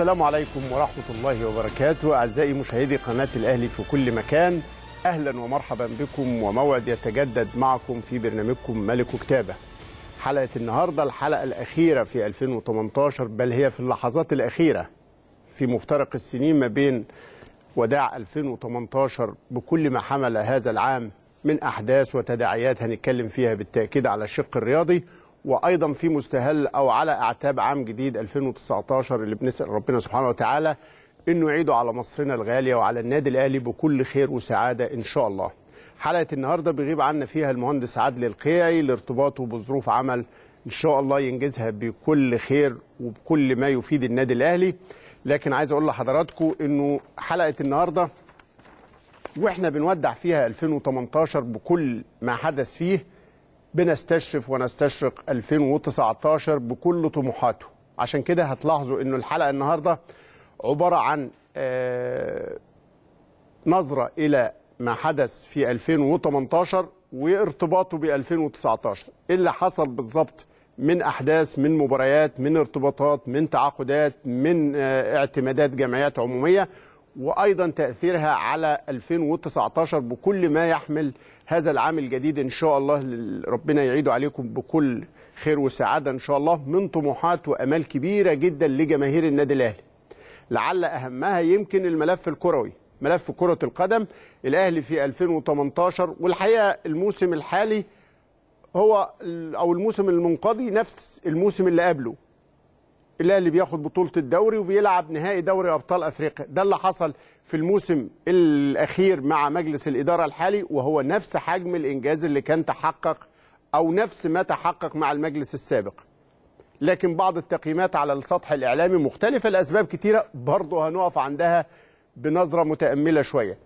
السلام عليكم ورحمة الله وبركاته أعزائي مشاهدي قناة الأهلي في كل مكان أهلا ومرحبا بكم وموعد يتجدد معكم في برنامجكم ملك كتابة حلقة النهاردة الحلقة الأخيرة في 2018 بل هي في اللحظات الأخيرة في مفترق السنين ما بين وداع 2018 بكل ما حمل هذا العام من أحداث وتداعيات هنتكلم فيها بالتأكيد على الشق الرياضي وايضا في مستهل او على اعتاب عام جديد 2019 اللي بنسال ربنا سبحانه وتعالى انه يعيده على مصرنا الغاليه وعلى النادي الاهلي بكل خير وسعاده ان شاء الله. حلقه النهارده بيغيب عنا فيها المهندس عادل القيعي لارتباطه بظروف عمل ان شاء الله ينجزها بكل خير وبكل ما يفيد النادي الاهلي لكن عايز اقول لحضراتكم انه حلقه النهارده واحنا بنودع فيها 2018 بكل ما حدث فيه بنستشرف ونستشرق 2019 بكل طموحاته عشان كده هتلاحظوا انه الحلقه النهارده عباره عن آه، نظره الى ما حدث في 2018 وارتباطه ب 2019 إيه اللي حصل بالظبط من احداث من مباريات من ارتباطات من تعاقدات من آه، اعتمادات جمعيات عموميه وايضا تاثيرها على 2019 بكل ما يحمل هذا العام الجديد ان شاء الله ربنا يعيده عليكم بكل خير وسعاده ان شاء الله من طموحات وامال كبيره جدا لجماهير النادي الاهلي. لعل اهمها يمكن الملف الكروي، ملف كره القدم الاهلي في 2018 والحقيقه الموسم الحالي هو او الموسم المنقضي نفس الموسم اللي قبله الاهلي بياخد بطوله الدوري وبيلعب نهائي دوري ابطال افريقيا ده اللي حصل في الموسم الاخير مع مجلس الاداره الحالي وهو نفس حجم الانجاز اللي كان تحقق او نفس ما تحقق مع المجلس السابق لكن بعض التقييمات على السطح الاعلامي مختلفه لاسباب كتيره برضه هنقف عندها بنظره متامله شويه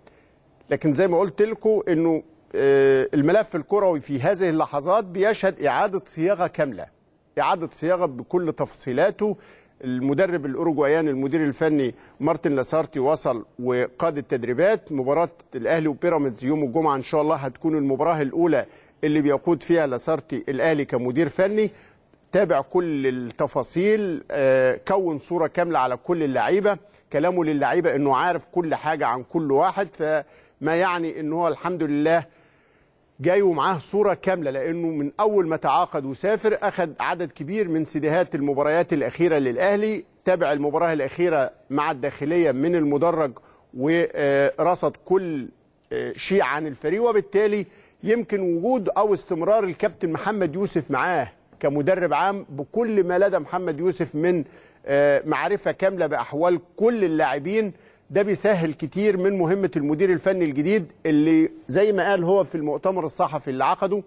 لكن زي ما قلت لكم انه آه، الملف الكروي في هذه اللحظات بيشهد اعاده صياغه كامله إعادة صياغة بكل تفصيلاته المدرب الاوروجواياني المدير الفني مارتن لاسارتي وصل وقاد التدريبات مباراه الاهلي وبيراميدز يوم الجمعه ان شاء الله هتكون المباراه الاولى اللي بيقود فيها لاسارتي الاهلي كمدير فني تابع كل التفاصيل آه، كون صوره كامله على كل اللعيبه كلامه للعيبه انه عارف كل حاجه عن كل واحد فما يعني أنه هو الحمد لله جاي ومعاه صوره كامله لانه من اول ما تعاقد وسافر اخذ عدد كبير من سيديهات المباريات الاخيره للاهلي تابع المباراه الاخيره مع الداخليه من المدرج ورصد كل آه، شيء عن الفريق وبالتالي يمكن وجود او استمرار الكابتن محمد يوسف معاه كمدرب عام بكل ما لدى محمد يوسف من آه، معرفه كامله باحوال كل اللاعبين ده بيسهل كتير من مهمة المدير الفني الجديد اللي زي ما قال هو في المؤتمر الصحفي اللي عقده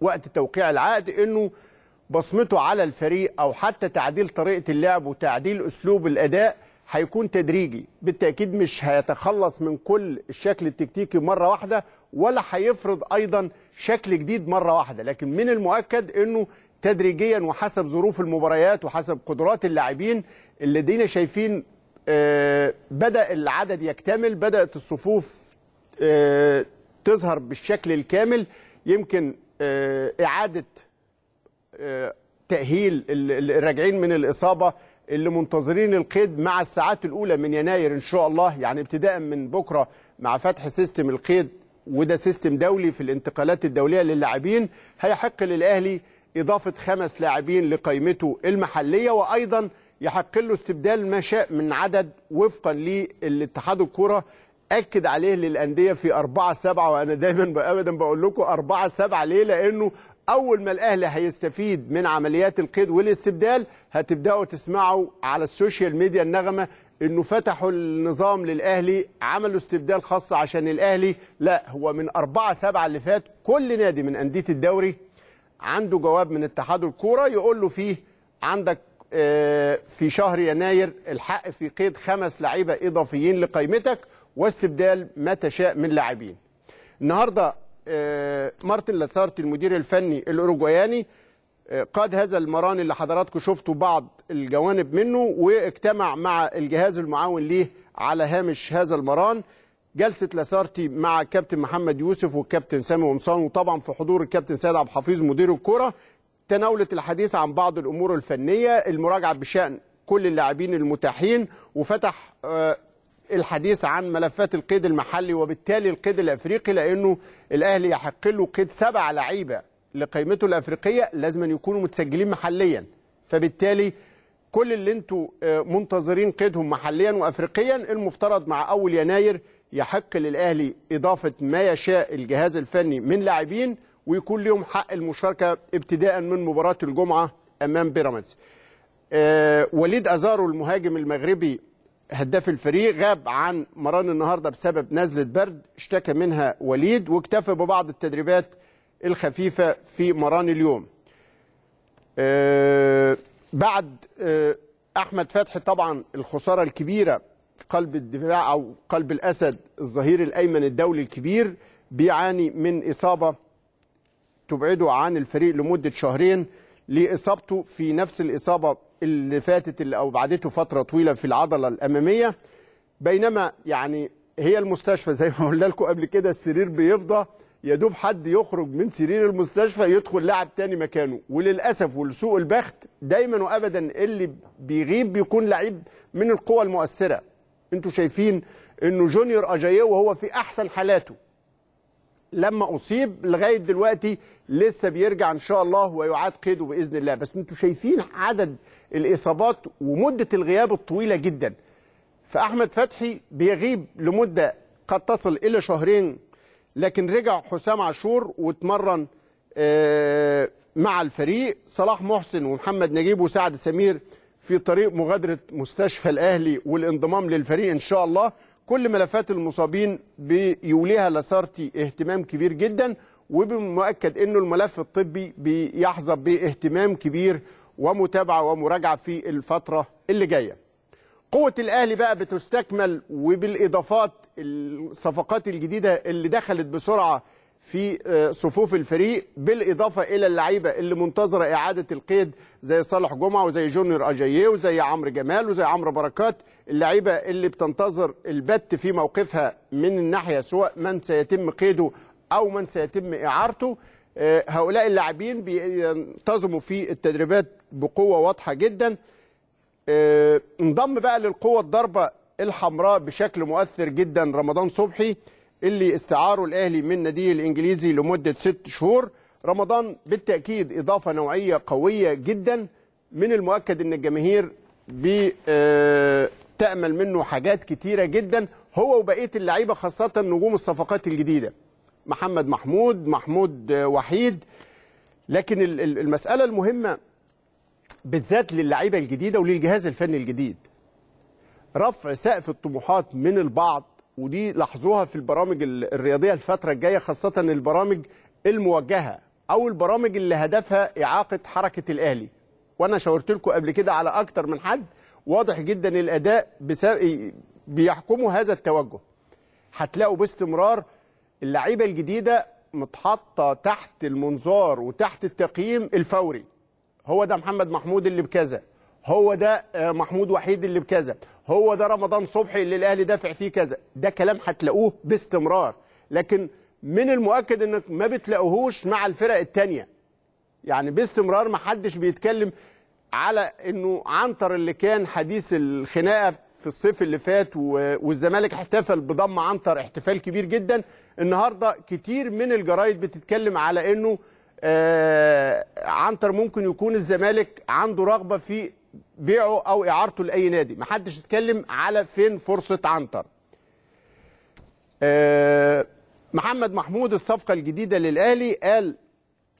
وقت توقيع العقد انه بصمته على الفريق او حتى تعديل طريقة اللعب وتعديل اسلوب الاداء هيكون تدريجي بالتأكيد مش هيتخلص من كل الشكل التكتيكي مرة واحدة ولا هيفرض أيضا شكل جديد مرة واحدة لكن من المؤكد أنه تدريجيا وحسب ظروف المباريات وحسب قدرات اللاعبين الذين شايفين بدأ العدد يكتمل بدأت الصفوف آه، تظهر بالشكل الكامل يمكن آه، إعادة آه، تأهيل الراجعين من الإصابة اللي منتظرين القيد مع الساعات الأولى من يناير إن شاء الله يعني ابتداء من بكرة مع فتح سيستم القيد وده سيستم دولي في الانتقالات الدولية للاعبين هيحق للأهلي إضافة خمس لاعبين لقائمته المحلية وأيضا يحق له استبدال ما شاء من عدد وفقا للاتحاد الكره اكد عليه للانديه في 4 7 وانا دايما ابدا بقول لكم 4 7 ليه لانه اول ما الاهلي هيستفيد من عمليات القيد والاستبدال هتبداوا تسمعوا على السوشيال ميديا النغمه انه فتحوا النظام للاهلي عملوا استبدال خاص عشان الاهلي لا هو من 4 7 اللي فات كل نادي من انديه الدوري عنده جواب من اتحاد الكوره يقول له فيه عندك آه، في شهر يناير الحق في قيد خمس لعيبه اضافيين لقائمتك واستبدال ما تشاء من لاعبين. النهارده آه، مارتن لاسارتي المدير الفني الاوروجواياني آه، قاد هذا المران اللي حضراتكم شفتوا بعض الجوانب منه واجتمع مع الجهاز المعاون ليه على هامش هذا المران جلسه لاسارتي مع الكابتن محمد يوسف والكابتن سامي قمصان وطبعا في حضور الكابتن سيد عبد الحفيظ مدير الكوره تناولت الحديث عن بعض الامور الفنيه المراجعه بشان كل اللاعبين المتاحين وفتح آه، الحديث عن ملفات القيد المحلي وبالتالي القيد الافريقي لانه الاهلي يحق له قيد سبع لعيبه لقيمته الافريقيه لازم أن يكونوا متسجلين محليا فبالتالي كل اللي انتوا آه، منتظرين قيدهم محليا وافريقيا المفترض مع اول يناير يحق للاهلي اضافه ما يشاء الجهاز الفني من لاعبين ويكون لهم حق المشاركه ابتداء من مباراه الجمعه امام بيراميدز. آه وليد ازارو المهاجم المغربي هداف الفريق غاب عن مران النهارده بسبب نزله برد اشتكى منها وليد واكتفى ببعض التدريبات الخفيفه في مران اليوم. آه بعد آه احمد فتحي طبعا الخساره الكبيره قلب الدفاع او قلب الاسد الظهير الايمن الدولي الكبير بيعاني من اصابه تبعده عن الفريق لمده شهرين لاصابته في نفس الاصابه اللي فاتت اللي أو بعدته فتره طويله في العضله الاماميه بينما يعني هي المستشفى زي ما قلنا لكم قبل كده السرير بيفضى يا دوب حد يخرج من سرير المستشفى يدخل لاعب تاني مكانه وللاسف ولسوء البخت دايما وابدا اللي بيغيب بيكون لعيب من القوى المؤثره انتوا شايفين انه جونيور أجايه وهو في احسن حالاته لما اصيب لغايه دلوقتي لسه بيرجع ان شاء الله ويعاد قيده باذن الله بس انتوا شايفين عدد الاصابات ومده الغياب الطويله جدا فاحمد فتحي بيغيب لمده قد تصل الى شهرين لكن رجع حسام عاشور واتمرن آه، مع الفريق صلاح محسن ومحمد نجيب وسعد سمير في طريق مغادره مستشفى الاهلي والانضمام للفريق ان شاء الله كل ملفات المصابين بيوليها لاسارتي اهتمام كبير جدا وبمؤكد انه الملف الطبي بيحظى باهتمام كبير ومتابعه ومراجعه في الفتره اللي جايه. قوه الاهلي بقى بتستكمل وبالاضافات الصفقات الجديده اللي دخلت بسرعه في آه، صفوف الفريق بالإضافة إلى اللعيبة اللي منتظرة إعادة القيد زي صالح جمعة وزي جونيور أجاييه وزي عمرو جمال وزي عمرو بركات اللعيبة اللي بتنتظر البت في موقفها من الناحية سواء من سيتم قيده أو من سيتم إعارته آه، هؤلاء اللاعبين بينتظموا في التدريبات بقوة واضحة جدا آه، انضم بقى للقوة الضربة الحمراء بشكل مؤثر جدا رمضان صبحي اللي استعاره الاهلي من ناديه الانجليزي لمده ست شهور رمضان بالتاكيد اضافه نوعيه قويه جدا من المؤكد ان الجماهير بتامل آه، منه حاجات كتيره جدا هو وبقيه اللعيبه خاصه نجوم الصفقات الجديده محمد محمود محمود وحيد لكن المساله المهمه بالذات للعيبه الجديده وللجهاز الفني الجديد رفع سقف الطموحات من البعض ودي لاحظوها في البرامج الرياضيه الفتره الجايه خاصه البرامج الموجهه او البرامج اللي هدفها اعاقه حركه الاهلي وانا شاورت لكم قبل كده على اكتر من حد واضح جدا الاداء بيحكموا هذا التوجه هتلاقوا باستمرار اللعيبه الجديده متحطه تحت المنظار وتحت التقييم الفوري هو ده محمد محمود اللي بكذا هو ده آه، محمود وحيد اللي بكذا هو ده رمضان صبحي اللي الاهلي دافع فيه كذا ده كلام هتلاقوه باستمرار لكن من المؤكد انك ما بتلاقوهوش مع الفرق الثانيه يعني باستمرار ما حدش بيتكلم على انه عنتر اللي كان حديث الخناقه في الصيف اللي فات والزمالك احتفل بضم عنتر احتفال كبير جدا النهارده كتير من الجرايد بتتكلم على انه آه، عنتر ممكن يكون الزمالك عنده رغبه في بيعه او اعارته لاي نادي ما حدش اتكلم على فين فرصه عنتر آه، محمد محمود الصفقه الجديده للاهلي قال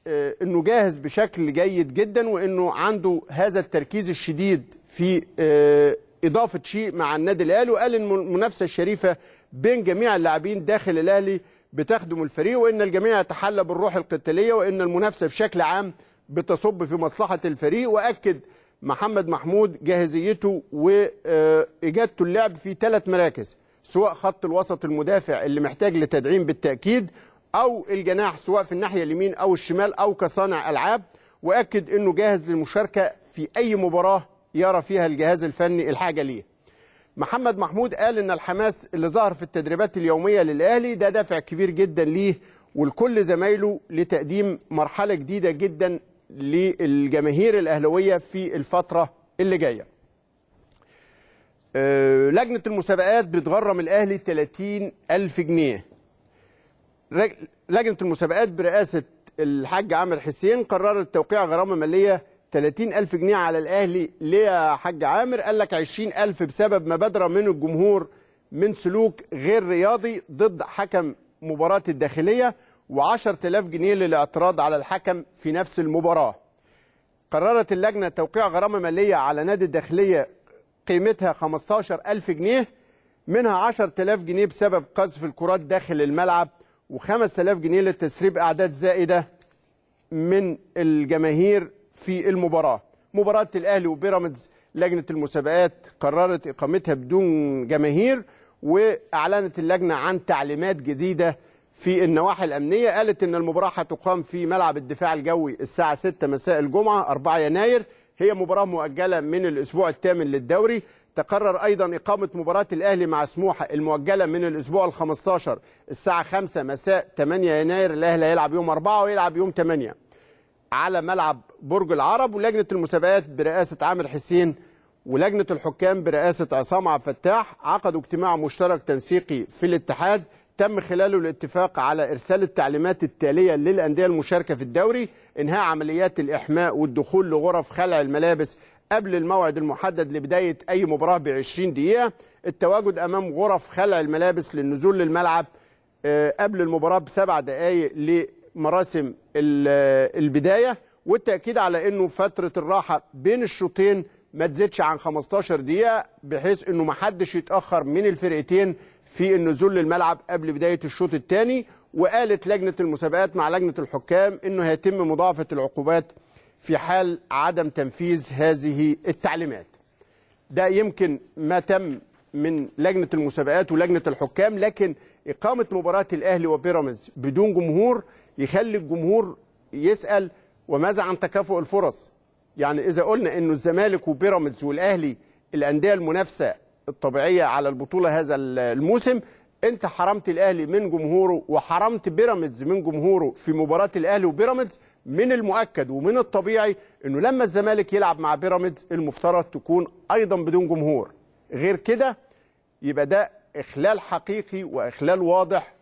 آه، انه جاهز بشكل جيد جدا وانه عنده هذا التركيز الشديد في آه، اضافه شيء مع النادي الاهلي وقال ان المنافسه الشريفه بين جميع اللاعبين داخل الاهلي بتخدم الفريق وان الجميع يتحلى بالروح القتاليه وان المنافسه بشكل عام بتصب في مصلحه الفريق واكد محمد محمود جاهزيته واجادته اللعب في ثلاث مراكز سواء خط الوسط المدافع اللي محتاج لتدعيم بالتاكيد او الجناح سواء في الناحيه اليمين او الشمال او كصانع العاب واكد انه جاهز للمشاركه في اي مباراه يرى فيها الجهاز الفني الحاجه ليه محمد محمود قال ان الحماس اللي ظهر في التدريبات اليوميه للاهلي ده دافع كبير جدا ليه ولكل زمايله لتقديم مرحله جديده جدا للجماهير الاهلاويه في الفتره اللي جايه. آه، لجنه المسابقات بتغرم الاهلي 30 ألف جنيه. لجنه المسابقات برئاسه الحاج عامر حسين قررت توقيع غرامه ماليه 30 ألف جنيه على الأهلي ليه يا حاج عامر قال لك 20 ألف بسبب مبادرة من الجمهور من سلوك غير رياضي ضد حكم مباراة الداخلية و10000 جنيه للاعتراض على الحكم في نفس المباراه. قررت اللجنه توقيع غرامه ماليه على نادي الداخليه قيمتها 15000 جنيه منها 10000 جنيه بسبب قذف الكرات داخل الملعب و5000 جنيه للتسريب اعداد زائده من الجماهير في المباراه. مباراه الاهلي وبيراميدز لجنه المسابقات قررت اقامتها بدون جماهير واعلنت اللجنه عن تعليمات جديده في النواحي الأمنية قالت أن المباراة هتقام في ملعب الدفاع الجوي الساعة 6 مساء الجمعة 4 يناير هي مباراة مؤجلة من الأسبوع الثامن للدوري تقرر أيضا إقامة مباراة الأهلي مع سموحة المؤجلة من الأسبوع ال 15 الساعة 5 مساء 8 يناير الأهلي هيلعب يوم 4 ويلعب يوم 8 على ملعب برج العرب ولجنة المسابقات برئاسة عامر حسين ولجنة الحكام برئاسة عصام عبد الفتاح عقدوا اجتماع مشترك تنسيقي في الاتحاد تم خلاله الاتفاق على ارسال التعليمات التاليه للانديه المشاركه في الدوري انهاء عمليات الاحماء والدخول لغرف خلع الملابس قبل الموعد المحدد لبدايه اي مباراه ب 20 دقيقه التواجد امام غرف خلع الملابس للنزول للملعب آه، قبل المباراه بسبع دقائق لمراسم آه، البدايه والتاكيد على انه فتره الراحه بين الشوطين ما تزيدش عن 15 دقيقه بحيث انه ما حدش يتاخر من الفرقتين في النزول للملعب قبل بداية الشوط الثاني وقالت لجنة المسابقات مع لجنة الحكام أنه هيتم مضاعفة العقوبات في حال عدم تنفيذ هذه التعليمات ده يمكن ما تم من لجنة المسابقات ولجنة الحكام لكن إقامة مباراة الأهلي وبيراميدز بدون جمهور يخلي الجمهور يسأل وماذا عن تكافؤ الفرص يعني إذا قلنا أنه الزمالك وبيراميدز والأهلي الأندية المنافسة الطبيعيه على البطوله هذا الموسم انت حرمت الاهلي من جمهوره وحرمت بيراميدز من جمهوره في مباراه الاهلي وبيراميدز من المؤكد ومن الطبيعي انه لما الزمالك يلعب مع بيراميدز المفترض تكون ايضا بدون جمهور غير كده يبقى ده اخلال حقيقي واخلال واضح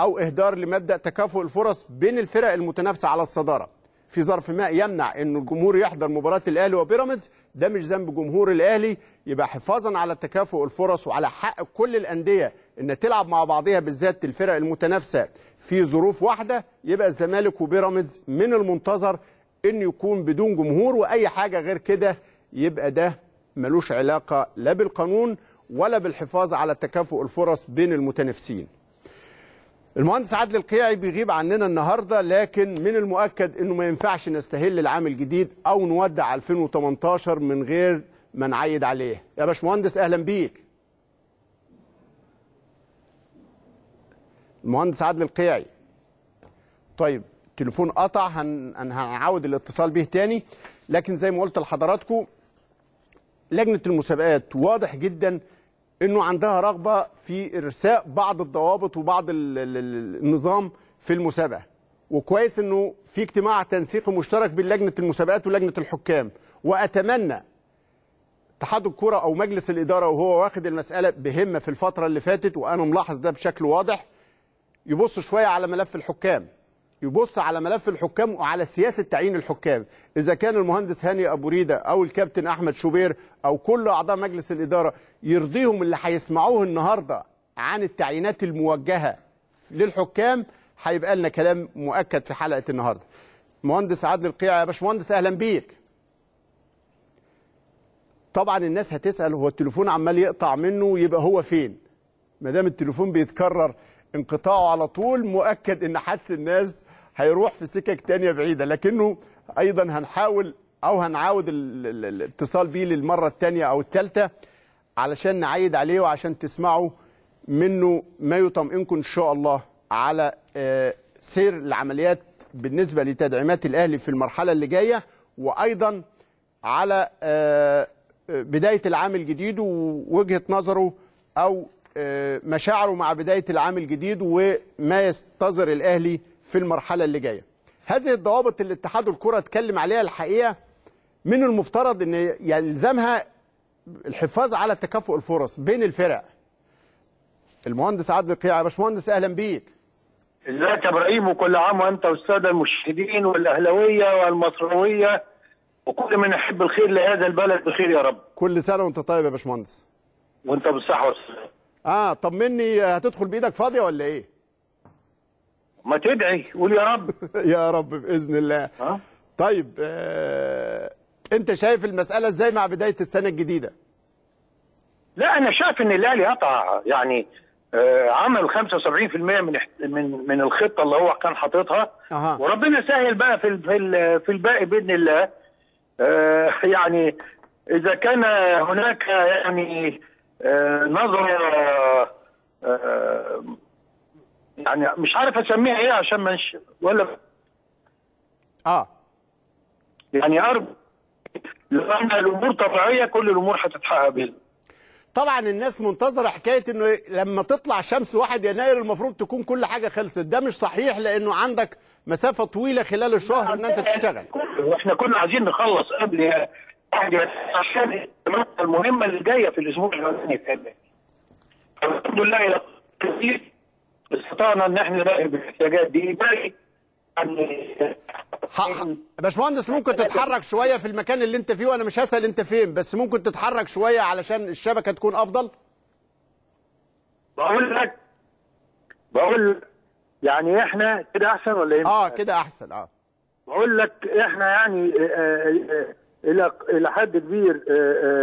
او اهدار لمبدا تكافؤ الفرص بين الفرق المتنافسه على الصداره في ظرف ما يمنع ان الجمهور يحضر مباراه الاهلي وبيراميدز ده مش ذنب جمهور الاهلي يبقى حفاظا على تكافؤ الفرص وعلى حق كل الانديه ان تلعب مع بعضها بالذات الفرق المتنافسه في ظروف واحده يبقى الزمالك وبيراميدز من المنتظر ان يكون بدون جمهور واي حاجه غير كده يبقى ده ملوش علاقه لا بالقانون ولا بالحفاظ على تكافؤ الفرص بين المتنافسين المهندس عادل القيعي بيغيب عننا النهارده لكن من المؤكد انه ما ينفعش نستهل العام الجديد او نودع 2018 من غير ما نعيد عليه يا باشمهندس اهلا بيك المهندس عادل القيعي طيب تليفون قطع هن... هنعود الاتصال به تاني لكن زي ما قلت لحضراتكم لجنه المسابقات واضح جدا انه عندها رغبه في ارساء بعض الضوابط وبعض النظام في المسابقه وكويس انه في اجتماع تنسيقي مشترك بين لجنه المسابقات ولجنه الحكام واتمنى اتحاد الكره او مجلس الاداره وهو واخد المساله بهمه في الفتره اللي فاتت وانا ملاحظ ده بشكل واضح يبص شويه على ملف الحكام يبص على ملف الحكام وعلى سياسه تعيين الحكام اذا كان المهندس هاني ابو ريده او الكابتن احمد شوبير او كل اعضاء مجلس الاداره يرضيهم اللي هيسمعوه النهارده عن التعيينات الموجهه للحكام هيبقى لنا كلام مؤكد في حلقه النهارده مهندس عادل القيع يا باشمهندس اهلا بيك طبعا الناس هتسال هو التليفون عمال يقطع منه يبقى هو فين ما دام التليفون بيتكرر انقطاعه على طول مؤكد ان حدس الناس هيروح في سكك تانية بعيدة لكنه أيضا هنحاول أو هنعاود الاتصال بيه للمرة التانية أو التالتة علشان نعيد عليه وعشان تسمعوا منه ما يطمئنكم إن شاء الله على آه، سير العمليات بالنسبة لتدعيمات الأهلي في المرحلة اللي جاية وأيضا على آه، آه، بداية العام الجديد ووجهة نظره أو مشاعره مع بداية العام الجديد وما ينتظر الأهلي في المرحله اللي جايه هذه الضوابط اللي اتحاد الكره اتكلم عليها الحقيقه من المفترض ان يلزمها الحفاظ على تكافؤ الفرص بين الفرق المهندس عادل القيعي يا باشمهندس اهلا بيك ازيك يا ابراهيم وكل عام وانت والساده المشاهدين والاهلاويه والمصراويه وكل من يحب الخير لهذا البلد بخير يا رب كل سنه وانت طيب يا باشمهندس وانت بالصحه والسلامه اه طمني هتدخل بايدك فاضيه ولا ايه ما تدعي قول يا رب يا رب باذن الله ها؟ طيب آه انت شايف المساله ازاي مع بدايه السنه الجديده لا انا شايف ان الاهلي قطع يعني آه عمل 75% من من من الخطه اللي هو كان حاططها أه. وربنا سهل بقى في في, في الباقي باذن الله آه يعني اذا كان هناك يعني آه نظره آه يعني مش عارف اسميها ايه عشان مش ولا اه يعني ارض لو ان الامور طبيعيه كل الامور هتتحقق باذن طبعا الناس منتظره حكايه انه لما تطلع شمس 1 يناير المفروض تكون كل حاجه خلصت ده مش صحيح لانه عندك مسافه طويله خلال الشهر ان انت تشتغل واحنا كنا عايزين نخلص قبل عشان المهمه اللي جايه في الاسبوع الفلاني الحمد لله الى كثير استطعنا ان احنا نلاقي الاحتياجات دي باقي يعني باشمهندس ممكن تتحرك شويه في المكان اللي انت فيه وانا مش هسال انت فين بس ممكن تتحرك شويه علشان الشبكه تكون افضل بقول لك بقول يعني احنا كده احسن ولا ايه اه كده احسن اه بقول لك احنا يعني آه، آه، آه، الى الى حد كبير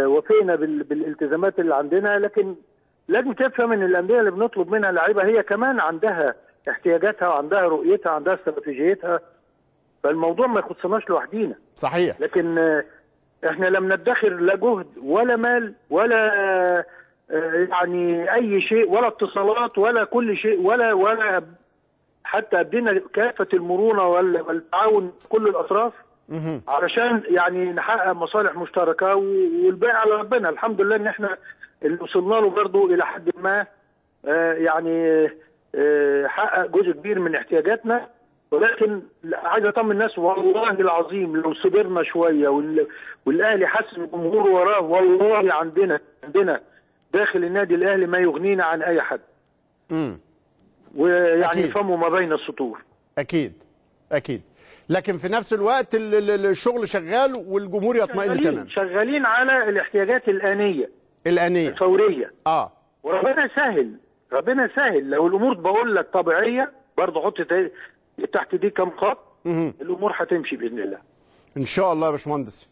وفينا بالالتزامات اللي عندنا لكن لازم تفهم ان الانديه اللي بنطلب منها لعيبه هي كمان عندها احتياجاتها وعندها رؤيتها عندها استراتيجيتها فالموضوع ما يخصناش لوحدينا صحيح لكن احنا لم ندخر لا جهد ولا مال ولا يعني اي شيء ولا اتصالات ولا كل شيء ولا ولا حتى ادينا كافه المرونه والتعاون كل الاطراف علشان يعني نحقق مصالح مشتركه والباقي على ربنا الحمد لله ان احنا اللي وصلنا له برضه الى حد ما آه، يعني آه، حقق جزء كبير من احتياجاتنا ولكن عايز اطمن الناس والله العظيم لو صبرنا شويه والاهلي حس ان الجمهور وراه والله عندنا عندنا داخل النادي الاهلي ما يغنينا عن اي حد. امم ويعني فمه ما بين السطور. اكيد اكيد لكن في نفس الوقت الشغل شغال والجمهور يطمئن تماما. شغالين على الاحتياجات الانيه. الانيه الفوريه اه وربنا سهل ربنا سهل لو الامور بقول لك طبيعيه برضه حط تحت دي كام خط الامور هتمشي باذن الله ان شاء الله يا باشمهندس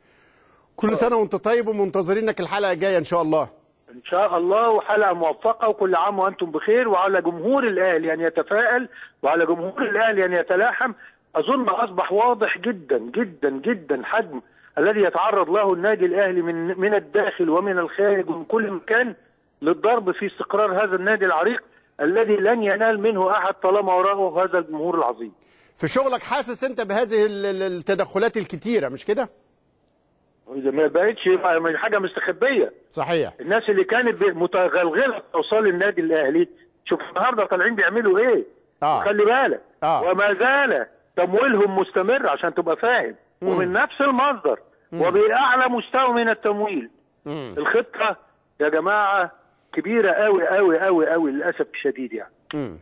كل آه. سنه وانت طيب ومنتظرينك الحلقه الجايه ان شاء الله ان شاء الله وحلقه موفقه وكل عام وانتم بخير وعلى جمهور الاهلي يعني ان يتفائل وعلى جمهور الاهلي يعني ان يتلاحم اظن اصبح واضح جدا جدا جدا حجم الذي يتعرض له النادي الاهلي من من الداخل ومن الخارج ومن كل مكان للضرب في استقرار هذا النادي العريق الذي لن ينال منه احد طالما وراءه هذا الجمهور العظيم. في شغلك حاسس انت بهذه التدخلات الكتيره مش كده؟ ما بقتش حاجه مستخبيه. صحيح. الناس اللي كانت متغلغله اوصال النادي الاهلي شوف النهارده طالعين بيعملوا ايه؟ آه. خلي بالك آه. وما زال تمويلهم مستمر عشان تبقى فاهم ومن نفس المصدر وبأعلى مستوى من التمويل الخطة يا جماعة كبيرة قوي قوي قوي قوي للأسف الشديد يعني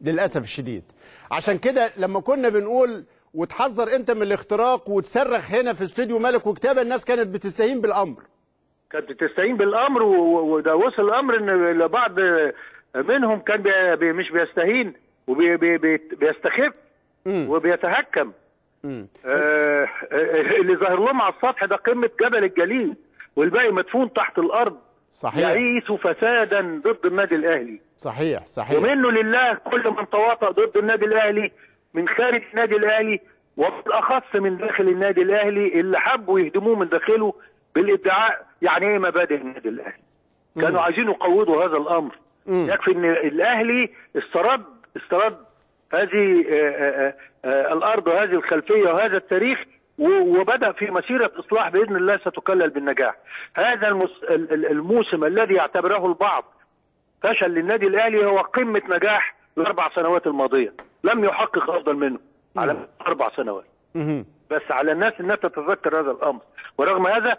للأسف الشديد عشان كده لما كنا بنقول وتحذر انت من الاختراق وتصرخ هنا في استوديو ملك وكتابه الناس كانت بتستهين بالامر كانت بتستهين بالامر وده وصل الامر ان لبعض منهم كان بي بي مش بيستهين وبيستخف وبيتهكم آه،, آه اللي ظاهر لهم على السطح ده قمه جبل الجليل والباقي مدفون تحت الارض صحيح يعيث فسادا ضد النادي الاهلي صحيح صحيح ومنه لله كل من تواطأ ضد النادي الاهلي من خارج النادي الاهلي وبالاخص من داخل النادي الاهلي اللي حبوا يهدموه من داخله بالادعاء يعني ايه مبادئ النادي الاهلي كانوا عايزين يقوضوا هذا الامر مم. يكفي ان الاهلي استرد استرد هذه آه، آه، آه، الارض وهذه الخلفيه وهذا التاريخ وبدا في مسيره اصلاح باذن الله ستكلل بالنجاح. هذا الموسم الذي يعتبره البعض فشل للنادي الاهلي هو قمه نجاح الاربع سنوات الماضيه، لم يحقق افضل منه على اربع سنوات. بس على الناس انها تتذكر هذا الامر، ورغم هذا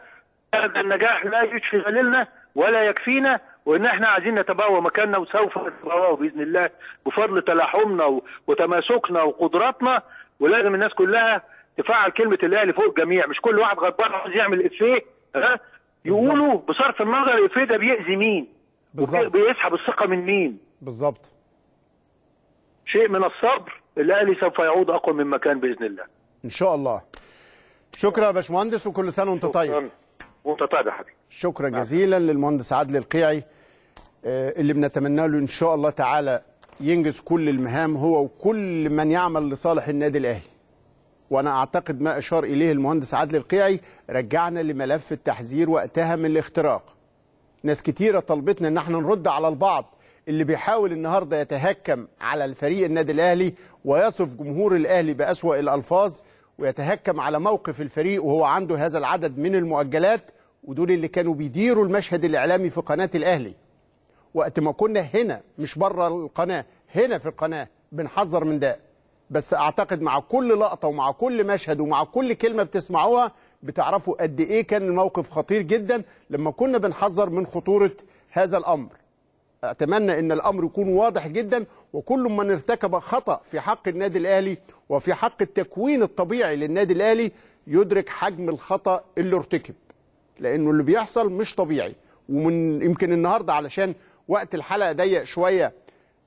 هذا النجاح لا يشفي غليلنا ولا يكفينا وان احنا عايزين نتبوى مكاننا وسوف نتبوى باذن الله بفضل تلاحمنا وتماسكنا وقدراتنا ولازم الناس كلها تفعل كلمه الاهلي فوق الجميع مش كل واحد غضبان عايز يعمل افيه ها يقولوا بصرف النظر الافيه ده بيأذي مين بالظبط بيسحب الثقه من مين بالظبط شيء من الصبر الاهلي سوف يعود اقوى من مكان باذن الله ان شاء الله شكرا يا باشمهندس وكل سنه وانت طيب وانت طيب يا حبيبي شكرا نعم. جزيلا للمهندس عادل القيعي آه، اللي بنتمنى له ان شاء الله تعالى ينجز كل المهام هو وكل من يعمل لصالح النادي الاهلي وانا اعتقد ما اشار اليه المهندس عادل القيعي رجعنا لملف التحذير وقتها من الاختراق ناس كتيره طلبتنا ان احنا نرد على البعض اللي بيحاول النهارده يتهكم على الفريق النادي الاهلي ويصف جمهور الاهلي باسوا الالفاظ ويتهكم على موقف الفريق وهو عنده هذا العدد من المؤجلات ودول اللي كانوا بيديروا المشهد الاعلامي في قناه الاهلي وقت ما كنا هنا مش بره القناه هنا في القناه بنحذر من ده بس اعتقد مع كل لقطه ومع كل مشهد ومع كل كلمه بتسمعوها بتعرفوا قد ايه كان الموقف خطير جدا لما كنا بنحذر من خطوره هذا الامر اتمنى ان الامر يكون واضح جدا وكل من ارتكب خطا في حق النادي الاهلي وفي حق التكوين الطبيعي للنادي الاهلي يدرك حجم الخطا اللي ارتكب لانه اللي بيحصل مش طبيعي ومن يمكن النهارده علشان وقت الحلقه ضيق شويه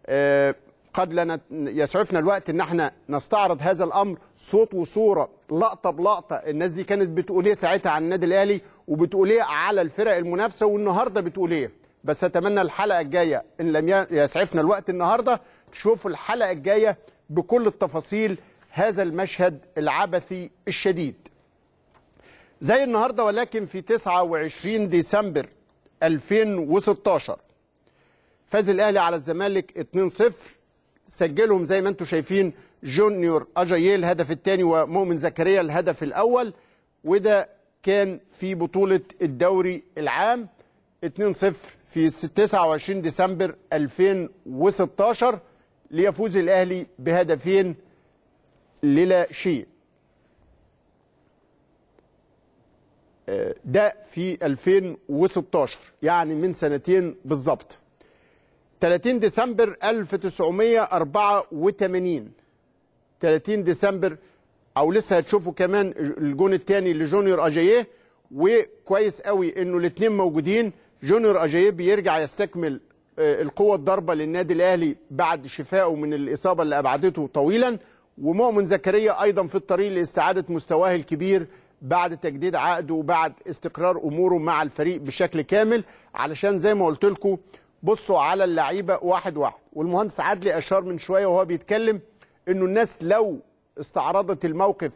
آه، قد لا يسعفنا الوقت ان احنا نستعرض هذا الامر صوت وصوره لقطه بلقطه الناس دي كانت بتقول ايه ساعتها عن النادي الاهلي وبتقول ايه على الفرق المنافسه والنهارده بتقول ايه بس اتمنى الحلقه الجايه ان لم يسعفنا الوقت النهارده تشوفوا الحلقه الجايه بكل التفاصيل هذا المشهد العبثي الشديد زي النهارده ولكن في 29 ديسمبر 2016 فاز الاهلي على الزمالك 2-0 سجلهم زي ما انتم شايفين جونيور اجاييه الهدف الثاني ومؤمن زكريا الهدف الاول وده كان في بطوله الدوري العام 2-0 في 29 ديسمبر 2016 ليفوز الاهلي بهدفين للا شيء آه، ده في 2016 يعني من سنتين بالظبط 30 ديسمبر 1984 30 ديسمبر او لسه هتشوفوا كمان الجون الثاني لجونيور اجاييه وكويس قوي انه الاثنين موجودين جونيور اجاييه بيرجع يستكمل آه، القوه الضاربه للنادي الاهلي بعد شفائه من الاصابه اللي ابعدته طويلا ومؤمن زكريا ايضا في الطريق لاستعاده مستواه الكبير بعد تجديد عقده وبعد استقرار اموره مع الفريق بشكل كامل علشان زي ما قلت لكم بصوا على اللعيبه واحد واحد والمهندس عدلي اشار من شويه وهو بيتكلم انه الناس لو استعرضت الموقف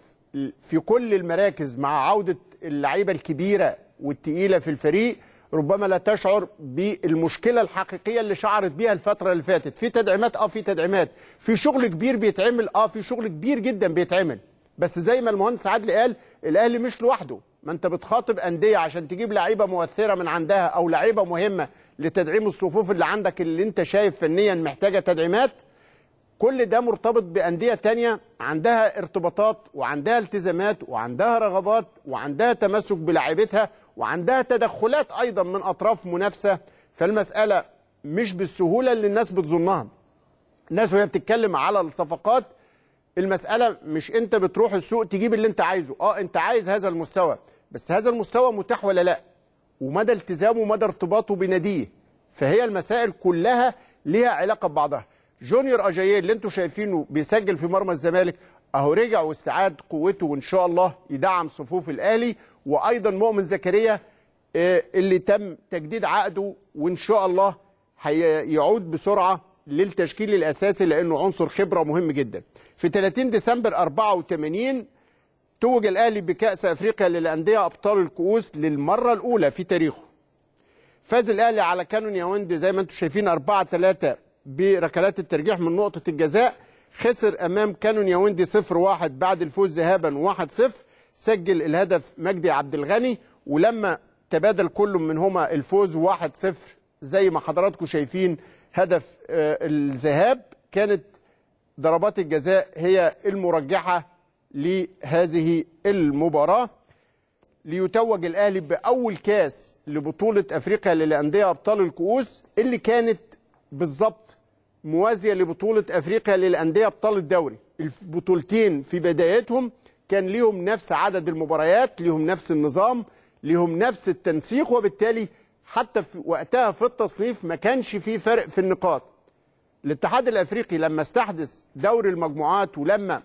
في كل المراكز مع عوده اللعيبه الكبيره والتقيله في الفريق ربما لا تشعر بالمشكله الحقيقيه اللي شعرت بيها الفتره اللي فاتت في تدعيمات اه في تدعيمات في شغل كبير بيتعمل اه في شغل كبير جدا بيتعمل بس زي ما المهندس عدلي قال الاهلي مش لوحده ما انت بتخاطب انديه عشان تجيب لعيبه مؤثره من عندها او لعيبه مهمه لتدعيم الصفوف اللي عندك اللي انت شايف فنيا محتاجه تدعيمات كل ده مرتبط بانديه تانية عندها ارتباطات وعندها التزامات وعندها رغبات وعندها تمسك بلاعيبتها وعندها تدخلات ايضا من اطراف منافسه فالمساله مش بالسهوله اللي الناس بتظنها الناس وهي بتتكلم على الصفقات المساله مش انت بتروح السوق تجيب اللي انت عايزه اه انت عايز هذا المستوى بس هذا المستوى متاح ولا لا ومدى التزامه ومدى ارتباطه بناديه فهي المسائل كلها ليها علاقه ببعضها جونيور اجاييه اللي انتم شايفينه بيسجل في مرمى الزمالك اهو رجع واستعاد قوته وان شاء الله يدعم صفوف الاهلي وايضا مؤمن زكريا آه، اللي تم تجديد عقده وان شاء الله هيعود بسرعه للتشكيل الاساسي لانه عنصر خبره مهم جدا في 30 ديسمبر 84 توج الاهلي بكاس افريقيا للانديه ابطال الكؤوس للمره الاولى في تاريخه فاز الاهلي على كانون ياوندي زي ما انتم شايفين 4 3 بركلات الترجيح من نقطه الجزاء خسر امام كانون ياوندي 0 1 بعد الفوز ذهابا 1 0 سجل الهدف مجدي عبد الغني ولما تبادل كل منهما الفوز 1 0 زي ما حضراتكم شايفين هدف آه، الذهاب كانت ضربات الجزاء هي المرجحه لهذه المباراة ليتوج الأهلي بأول كاس لبطولة أفريقيا للأندية أبطال الكؤوس اللي كانت بالظبط موازية لبطولة أفريقيا للأندية أبطال الدوري البطولتين في بدايتهم كان ليهم نفس عدد المباريات ليهم نفس النظام ليهم نفس التنسيق وبالتالي حتى في وقتها في التصنيف ما كانش في فرق في النقاط الاتحاد الافريقي لما استحدث دوري المجموعات ولما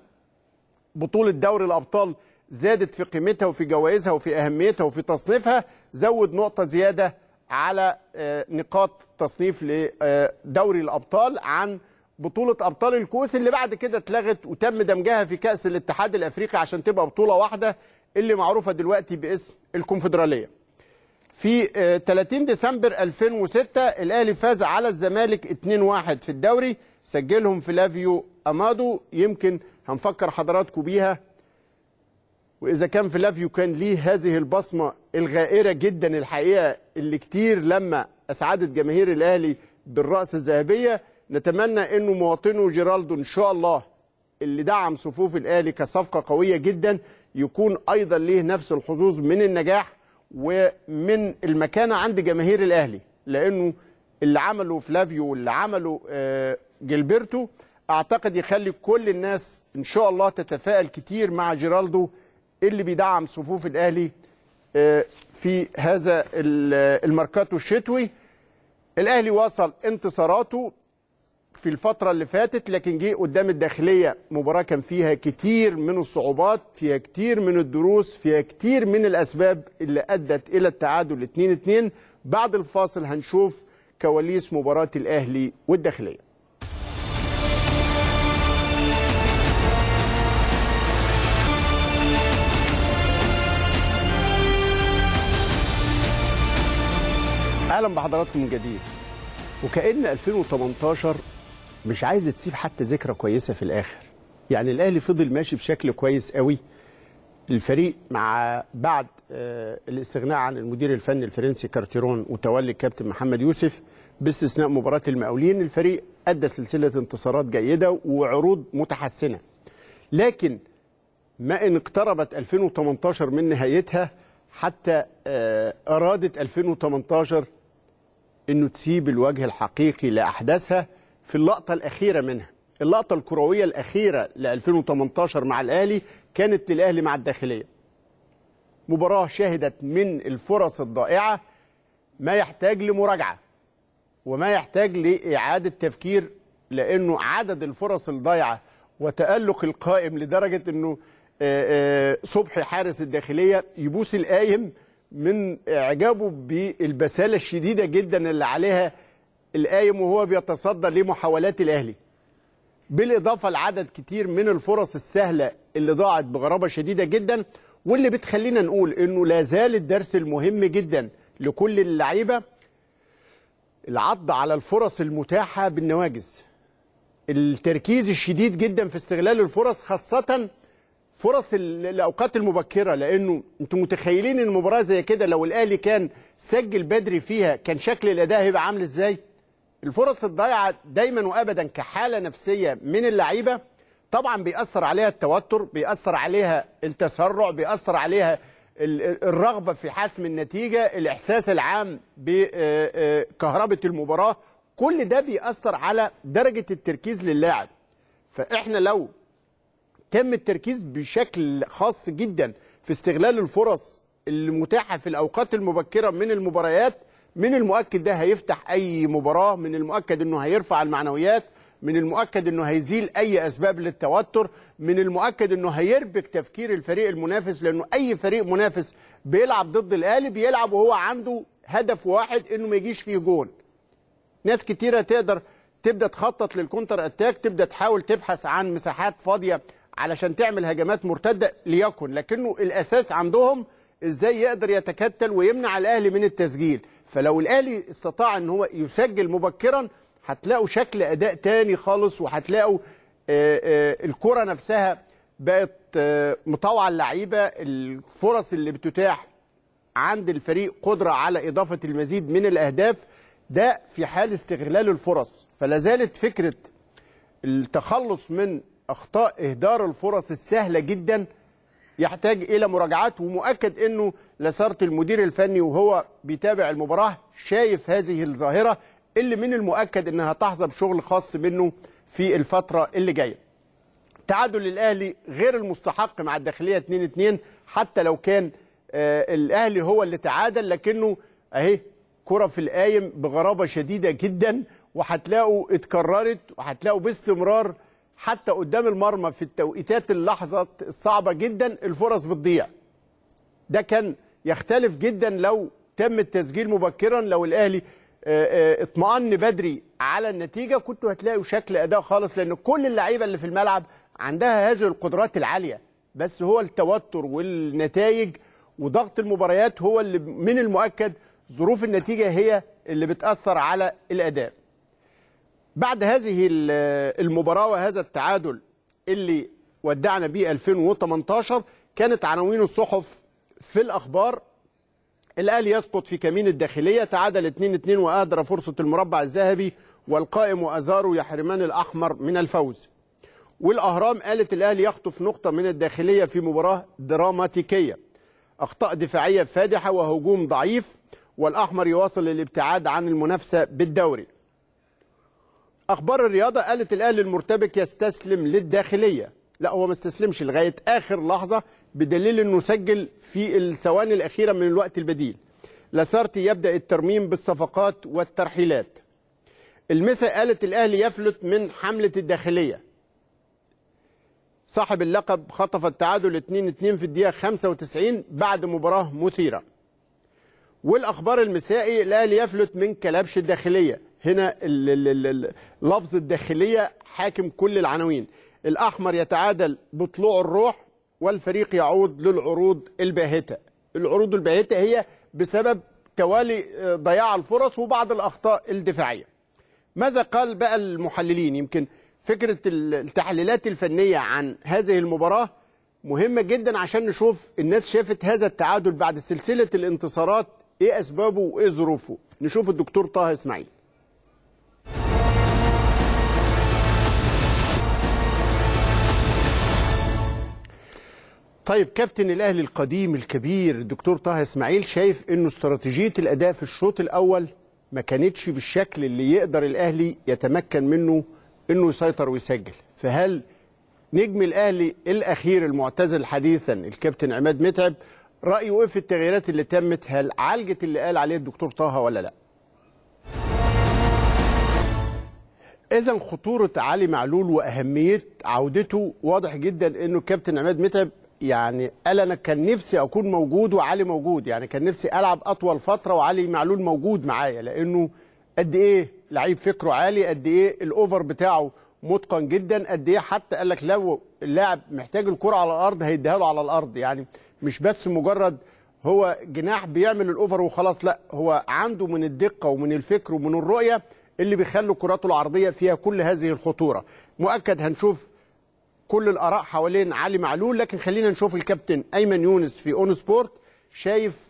بطوله دوري الابطال زادت في قيمتها وفي جوائزها وفي اهميتها وفي تصنيفها زود نقطه زياده على آه، نقاط تصنيف لدوري آه، الابطال عن بطوله ابطال الكؤوس اللي بعد كده اتلغت وتم دمجها في كاس الاتحاد الافريقي عشان تبقى بطوله واحده اللي معروفه دلوقتي باسم الكونفدراليه. في 30 آه، ديسمبر 2006 الاهلي فاز على الزمالك 2-1 في الدوري سجلهم فلافيو امادو يمكن هنفكر حضراتكم بيها واذا كان فلافيو كان ليه هذه البصمه الغائره جدا الحقيقه اللي كتير لما اسعدت جماهير الاهلي بالراس الذهبيه نتمنى انه مواطنه جيرالدو ان شاء الله اللي دعم صفوف الاهلي كصفقه قويه جدا يكون ايضا ليه نفس الحظوظ من النجاح ومن المكانه عند جماهير الاهلي لانه اللي عمله فلافيو واللي عمله آه، جيلبرتو اعتقد يخلي كل الناس ان شاء الله تتفائل كتير مع جيرالدو اللي بيدعم صفوف الاهلي آه، في هذا الماركاتو الشتوي الاهلي وصل انتصاراته في الفترة اللي فاتت لكن جه قدام الداخلية مباراة كان فيها كتير من الصعوبات فيها كتير من الدروس فيها كتير من الأسباب اللي أدت إلى التعادل 2-2 بعد الفاصل هنشوف كواليس مباراة الأهلي والداخلية اهلا بحضراتكم من جديد وكأن 2018 مش عايز تسيب حتى ذكرى كويسه في الاخر يعني الاهلي فضل ماشي بشكل كويس قوي الفريق مع بعد آه، الاستغناء عن المدير الفني الفرنسي كارتيرون وتولي الكابتن محمد يوسف باستثناء مباراه المقاولين الفريق ادى سلسله انتصارات جيده وعروض متحسنه لكن ما ان اقتربت 2018 من نهايتها حتى آه، ارادت 2018 انه تسيب الوجه الحقيقي لاحداثها في اللقطه الاخيره منها اللقطه الكرويه الاخيره ل 2018 مع الاهلي كانت للاهلي مع الداخليه مباراه شهدت من الفرص الضائعه ما يحتاج لمراجعه وما يحتاج لاعاده تفكير لانه عدد الفرص الضائعه وتالق القائم لدرجه انه آه، آه، صبحي حارس الداخليه يبوس القايم من إعجابه بالبسالة الشديدة جدا اللي عليها القايم وهو بيتصدى لمحاولات الأهلي بالإضافة لعدد كتير من الفرص السهلة اللي ضاعت بغرابة شديدة جدا واللي بتخلينا نقول إنه لا زال الدرس المهم جدا لكل اللعيبة العض على الفرص المتاحة بالنواجز التركيز الشديد جدا في استغلال الفرص خاصة فرص الاوقات المبكره لانه انتم متخيلين ان مباراه زي كده لو الاهلي كان سجل بدري فيها كان شكل الاداء هيبقى عامل ازاي؟ الفرص الضايعه دايما وابدا كحاله نفسيه من اللعيبه طبعا بيأثر عليها التوتر، بيأثر عليها التسرع، بيأثر عليها الرغبه في حسم النتيجه، الاحساس العام بكهربه آه، آه، المباراه، كل ده بيأثر على درجه التركيز للاعب. فاحنا لو تم التركيز بشكل خاص جدا في استغلال الفرص المتاحه في الاوقات المبكره من المباريات من المؤكد ده هيفتح اي مباراه من المؤكد انه هيرفع المعنويات من المؤكد انه هيزيل اي اسباب للتوتر من المؤكد انه هيربك تفكير الفريق المنافس لانه اي فريق منافس بيلعب ضد الاهلي بيلعب وهو عنده هدف واحد انه ما يجيش فيه جون ناس كتيره تقدر تبدا تخطط للكونتر اتاك تبدا تحاول تبحث عن مساحات فاضيه علشان تعمل هجمات مرتده ليكن لكنه الاساس عندهم ازاي يقدر يتكتل ويمنع الاهلي من التسجيل فلو الاهلي استطاع ان هو يسجل مبكرا هتلاقوا شكل اداء تاني خالص وهتلاقوا آه، آه، الكره نفسها بقت آه، مطاوعه اللعيبه الفرص اللي بتتاح عند الفريق قدره على اضافه المزيد من الاهداف ده في حال استغلال الفرص فلا زالت فكره التخلص من اخطاء اهدار الفرص السهله جدا يحتاج الى مراجعات ومؤكد انه لسارت المدير الفني وهو بيتابع المباراه شايف هذه الظاهره اللي من المؤكد انها تحظى بشغل خاص منه في الفتره اللي جايه. تعادل الاهلي غير المستحق مع الداخليه 2-2 حتى لو كان آه الاهلي هو اللي تعادل لكنه اهي كره في القايم بغرابه شديده جدا وهتلاقوا اتكررت وهتلاقوا باستمرار حتى قدام المرمى في التوقيتات اللحظة الصعبة جدا الفرص بتضيع ده كان يختلف جدا لو تم التسجيل مبكرا لو الأهلي آه، آه، اطمأن بدري على النتيجة كنتوا هتلاقوا شكل أداء خالص لأن كل اللعيبة اللي في الملعب عندها هذه القدرات العالية بس هو التوتر والنتائج وضغط المباريات هو اللي من المؤكد ظروف النتيجة هي اللي بتأثر على الأداء بعد هذه المباراة وهذا التعادل اللي ودعنا بيه 2018 كانت عناوين الصحف في الأخبار الأهلي يسقط في كمين الداخلية تعادل 2-2 وأهدر فرصة المربع الذهبي والقائم وأزارو يحرمان الأحمر من الفوز والأهرام قالت الأهلي يخطف نقطة من الداخلية في مباراة دراماتيكية أخطاء دفاعية فادحة وهجوم ضعيف والأحمر يواصل الابتعاد عن المنافسة بالدوري اخبار الرياضه قالت الاهلي المرتبك يستسلم للداخليه لا هو ما استسلمش لغايه اخر لحظه بدليل انه سجل في الثواني الاخيره من الوقت البديل لاسارتي يبدا الترميم بالصفقات والترحيلات المسا قالت الاهلي يفلت من حمله الداخليه صاحب اللقب خطف التعادل 2-2 في الدقيقه 95 بعد مباراه مثيره والاخبار المسائي الاهلي يفلت من كلبش الداخليه هنا لفظ الداخلية حاكم كل العناوين الأحمر يتعادل بطلوع الروح والفريق يعود للعروض الباهتة العروض الباهتة هي بسبب توالي آه، ضياع الفرص وبعض الأخطاء الدفاعية ماذا قال بقى المحللين يمكن فكرة التحليلات الفنية عن هذه المباراة مهمة جدا عشان نشوف الناس شافت هذا التعادل بعد سلسلة الانتصارات ايه أسبابه وايه ظروفه نشوف الدكتور طه إسماعيل طيب كابتن الاهلي القديم الكبير الدكتور طه اسماعيل شايف انه استراتيجيه الاداء في الشوط الاول ما كانتش بالشكل اللي يقدر الاهلي يتمكن منه انه يسيطر ويسجل فهل نجم الاهلي الاخير المعتزل حديثا الكابتن عماد متعب رايه ايه في التغييرات اللي تمت هل عالجت اللي قال عليه الدكتور طه ولا لا اذا خطوره علي معلول واهميه عودته واضح جدا انه الكابتن عماد متعب يعني قال انا كان نفسي اكون موجود وعلي موجود يعني كان نفسي العب اطول فتره وعلي معلول موجود معايا لانه قد ايه لعيب فكره عالي قد ايه الاوفر بتاعه متقن جدا قد ايه حتى قال لك لو اللاعب محتاج الكره على الارض هيديها له على الارض يعني مش بس مجرد هو جناح بيعمل الاوفر وخلاص لا هو عنده من الدقه ومن الفكر ومن الرؤيه اللي بيخلوا كراته العرضيه فيها كل هذه الخطوره مؤكد هنشوف كل الاراء حوالين علي معلول لكن خلينا نشوف الكابتن ايمن يونس في اون سبورت شايف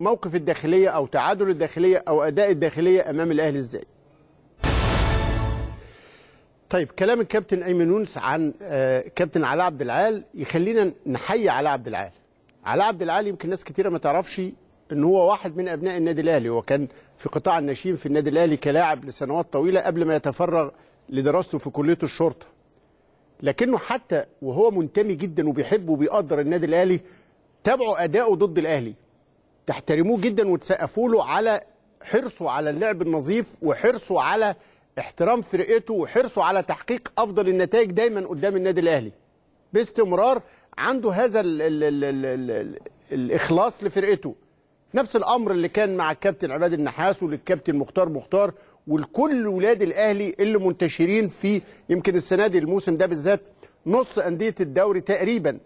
موقف الداخليه او تعادل الداخليه او اداء الداخليه امام الاهلي ازاي طيب كلام الكابتن ايمن يونس عن آه، كابتن علاء عبد العال يخلينا نحيي علاء عبد العال علاء عبد العال يمكن ناس كثيره ما تعرفش ان هو واحد من ابناء النادي الاهلي هو كان في قطاع الناشئين في النادي الاهلي كلاعب لسنوات طويله قبل ما يتفرغ لدراسته في كليه الشرطه لكنه حتى وهو منتمي جدا وبيحب وبيقدر النادي الاهلي تابعوا اداؤه ضد الاهلي تحترموه جدا وتسقفوا له على حرصه على اللعب النظيف وحرصه على احترام فرقته وحرصه على تحقيق افضل النتائج دايما قدام النادي الاهلي باستمرار عنده هذا الـ الـ الـ الـ الـ الـ الاخلاص لفرقته نفس الامر اللي كان مع الكابتن عماد النحاس والكابتن مختار مختار ولكل ولاد الاهلي اللي منتشرين في يمكن السنه دي الموسم ده بالذات نص انديه الدوري تقريبا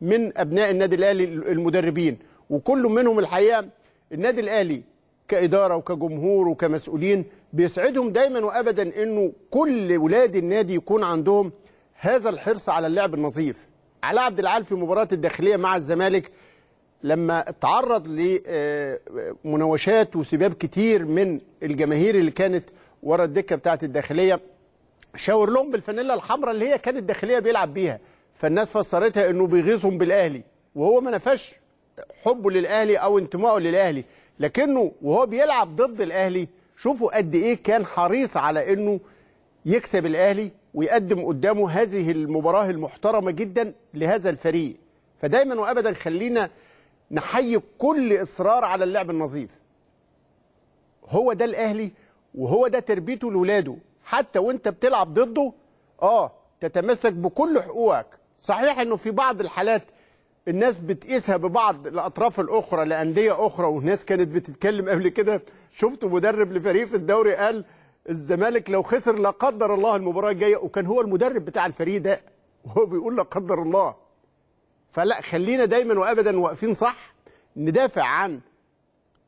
من ابناء النادي الاهلي المدربين وكل منهم الحقيقه النادي الاهلي كاداره وكجمهور وكمسؤولين بيسعدهم دايما وابدا انه كل ولاد النادي يكون عندهم هذا الحرص على اللعب النظيف علاء عبد العال في مباراه الداخليه مع الزمالك لما تعرض لمناوشات وسباب كتير من الجماهير اللي كانت ورا الدكه بتاعه الداخليه شاور لهم بالفانيلا الحمراء اللي هي كانت الداخليه بيلعب بيها فالناس فسرتها انه بيغيظهم بالاهلي وهو ما نفاش حبه للاهلي او انتمائه للاهلي لكنه وهو بيلعب ضد الاهلي شوفوا قد ايه كان حريص على انه يكسب الاهلي ويقدم قدامه هذه المباراه المحترمه جدا لهذا الفريق فدايما وابدا خلينا نحيي كل اصرار على اللعب النظيف هو ده الاهلي وهو ده تربيته لاولاده حتى وانت بتلعب ضده اه تتمسك بكل حقوقك صحيح انه في بعض الحالات الناس بتقيسها ببعض الاطراف الاخرى لانديه اخرى والناس كانت بتتكلم قبل كده شفت مدرب لفريق في الدوري قال الزمالك لو خسر لا قدر الله المباراه الجايه وكان هو المدرب بتاع الفريق ده وهو بيقول لا قدر الله فلا خلينا دايما وابدا واقفين صح ندافع عن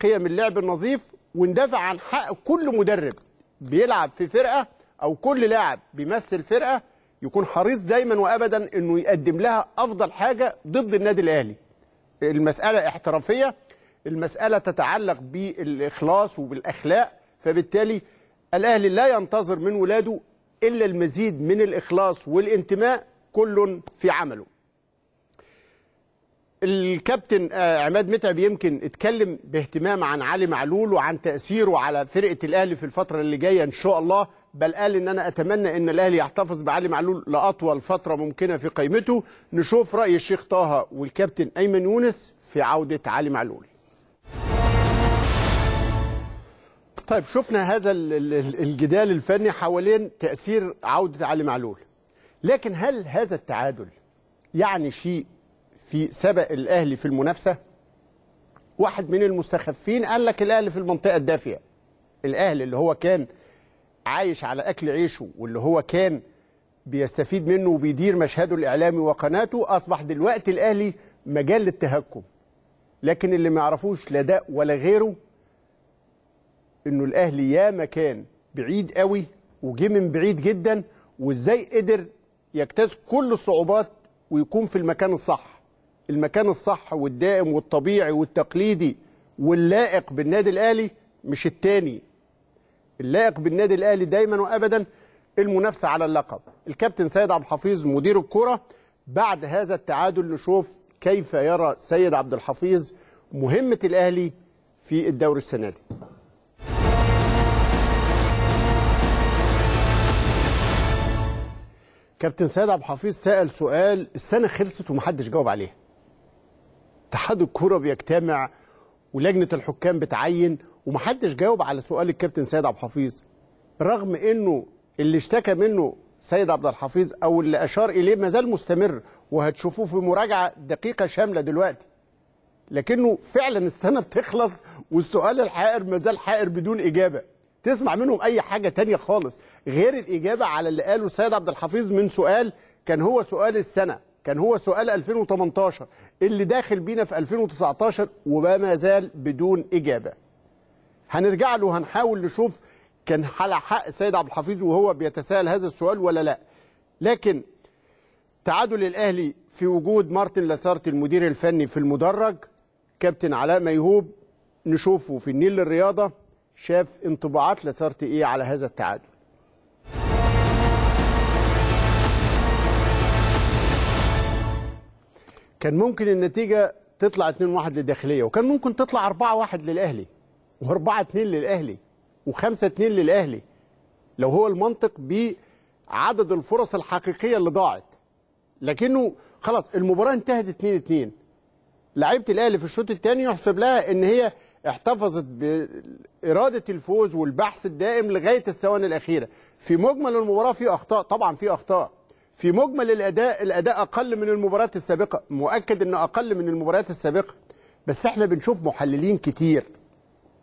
قيم اللعب النظيف وندافع عن حق كل مدرب بيلعب في فرقه او كل لاعب بيمثل فرقه يكون حريص دايما وابدا انه يقدم لها افضل حاجه ضد النادي الاهلي. المساله احترافيه، المساله تتعلق بالاخلاص وبالاخلاق، فبالتالي الاهلي لا ينتظر من ولاده الا المزيد من الاخلاص والانتماء كل في عمله. الكابتن آه، عماد متعب يمكن اتكلم باهتمام عن علي معلول وعن تاثيره على فرقه الاهلي في الفتره اللي جايه ان شاء الله بل قال ان انا اتمنى ان الاهلي يحتفظ بعلي معلول لاطول فتره ممكنه في قيمته نشوف راي الشيخ طه والكابتن ايمن يونس في عوده علي معلول طيب شفنا هذا الجدال الفني حوالين تاثير عوده علي معلول لكن هل هذا التعادل يعني شيء في سبق الاهلي في المنافسه واحد من المستخفين قال لك الاهلي في المنطقه الدافيه الاهلي اللي هو كان عايش على اكل عيشه واللي هو كان بيستفيد منه وبيدير مشهده الاعلامي وقناته اصبح دلوقتي الاهلي مجال للتهكم لكن اللي ما يعرفوش لا ده ولا غيره انه الاهلي ياما كان بعيد قوي وجه من بعيد جدا وازاي قدر يجتاز كل الصعوبات ويكون في المكان الصح المكان الصح والدائم والطبيعي والتقليدي واللائق بالنادي الاهلي مش التاني اللائق بالنادي الاهلي دايما وابدا المنافسه على اللقب الكابتن سيد عبد الحفيظ مدير الكره بعد هذا التعادل نشوف كيف يرى سيد عبد الحفيظ مهمه الاهلي في الدوري السنه دي كابتن سيد عبد الحفيظ سال سؤال السنه خلصت ومحدش جاوب عليه اتحاد الكوره بيجتمع ولجنه الحكام بتعين ومحدش جاوب على سؤال الكابتن سيد عبد الحفيظ رغم انه اللي اشتكى منه سيد عبد الحفيظ او اللي اشار اليه ما زال مستمر وهتشوفوه في مراجعه دقيقه شامله دلوقتي لكنه فعلا السنه بتخلص والسؤال الحائر ما زال حائر بدون اجابه تسمع منهم اي حاجه تانية خالص غير الاجابه على اللي قاله سيد عبد الحفيظ من سؤال كان هو سؤال السنه كان هو سؤال 2018 اللي داخل بينا في 2019 وما زال بدون إجابة هنرجع له هنحاول نشوف كان على حق السيد عبد الحفيظ وهو بيتساءل هذا السؤال ولا لا لكن تعادل الأهلي في وجود مارتن لاسارت المدير الفني في المدرج كابتن علاء ميهوب نشوفه في النيل للرياضة شاف انطباعات لاسارت ايه على هذا التعادل كان ممكن النتيجه تطلع 2-1 للداخليه وكان ممكن تطلع 4-1 للاهلي و4-2 للاهلي و5-2 للاهلي لو هو المنطق بعدد الفرص الحقيقيه اللي ضاعت لكنه خلاص المباراه انتهت 2-2 لعيبه الاهلي في الشوط الثاني يحسب لها ان هي احتفظت باراده الفوز والبحث الدائم لغايه الثواني الاخيره في مجمل المباراه في اخطاء طبعا في اخطاء في مجمل الاداء الاداء اقل من المباريات السابقه مؤكد انه اقل من المباريات السابقه بس احنا بنشوف محللين كتير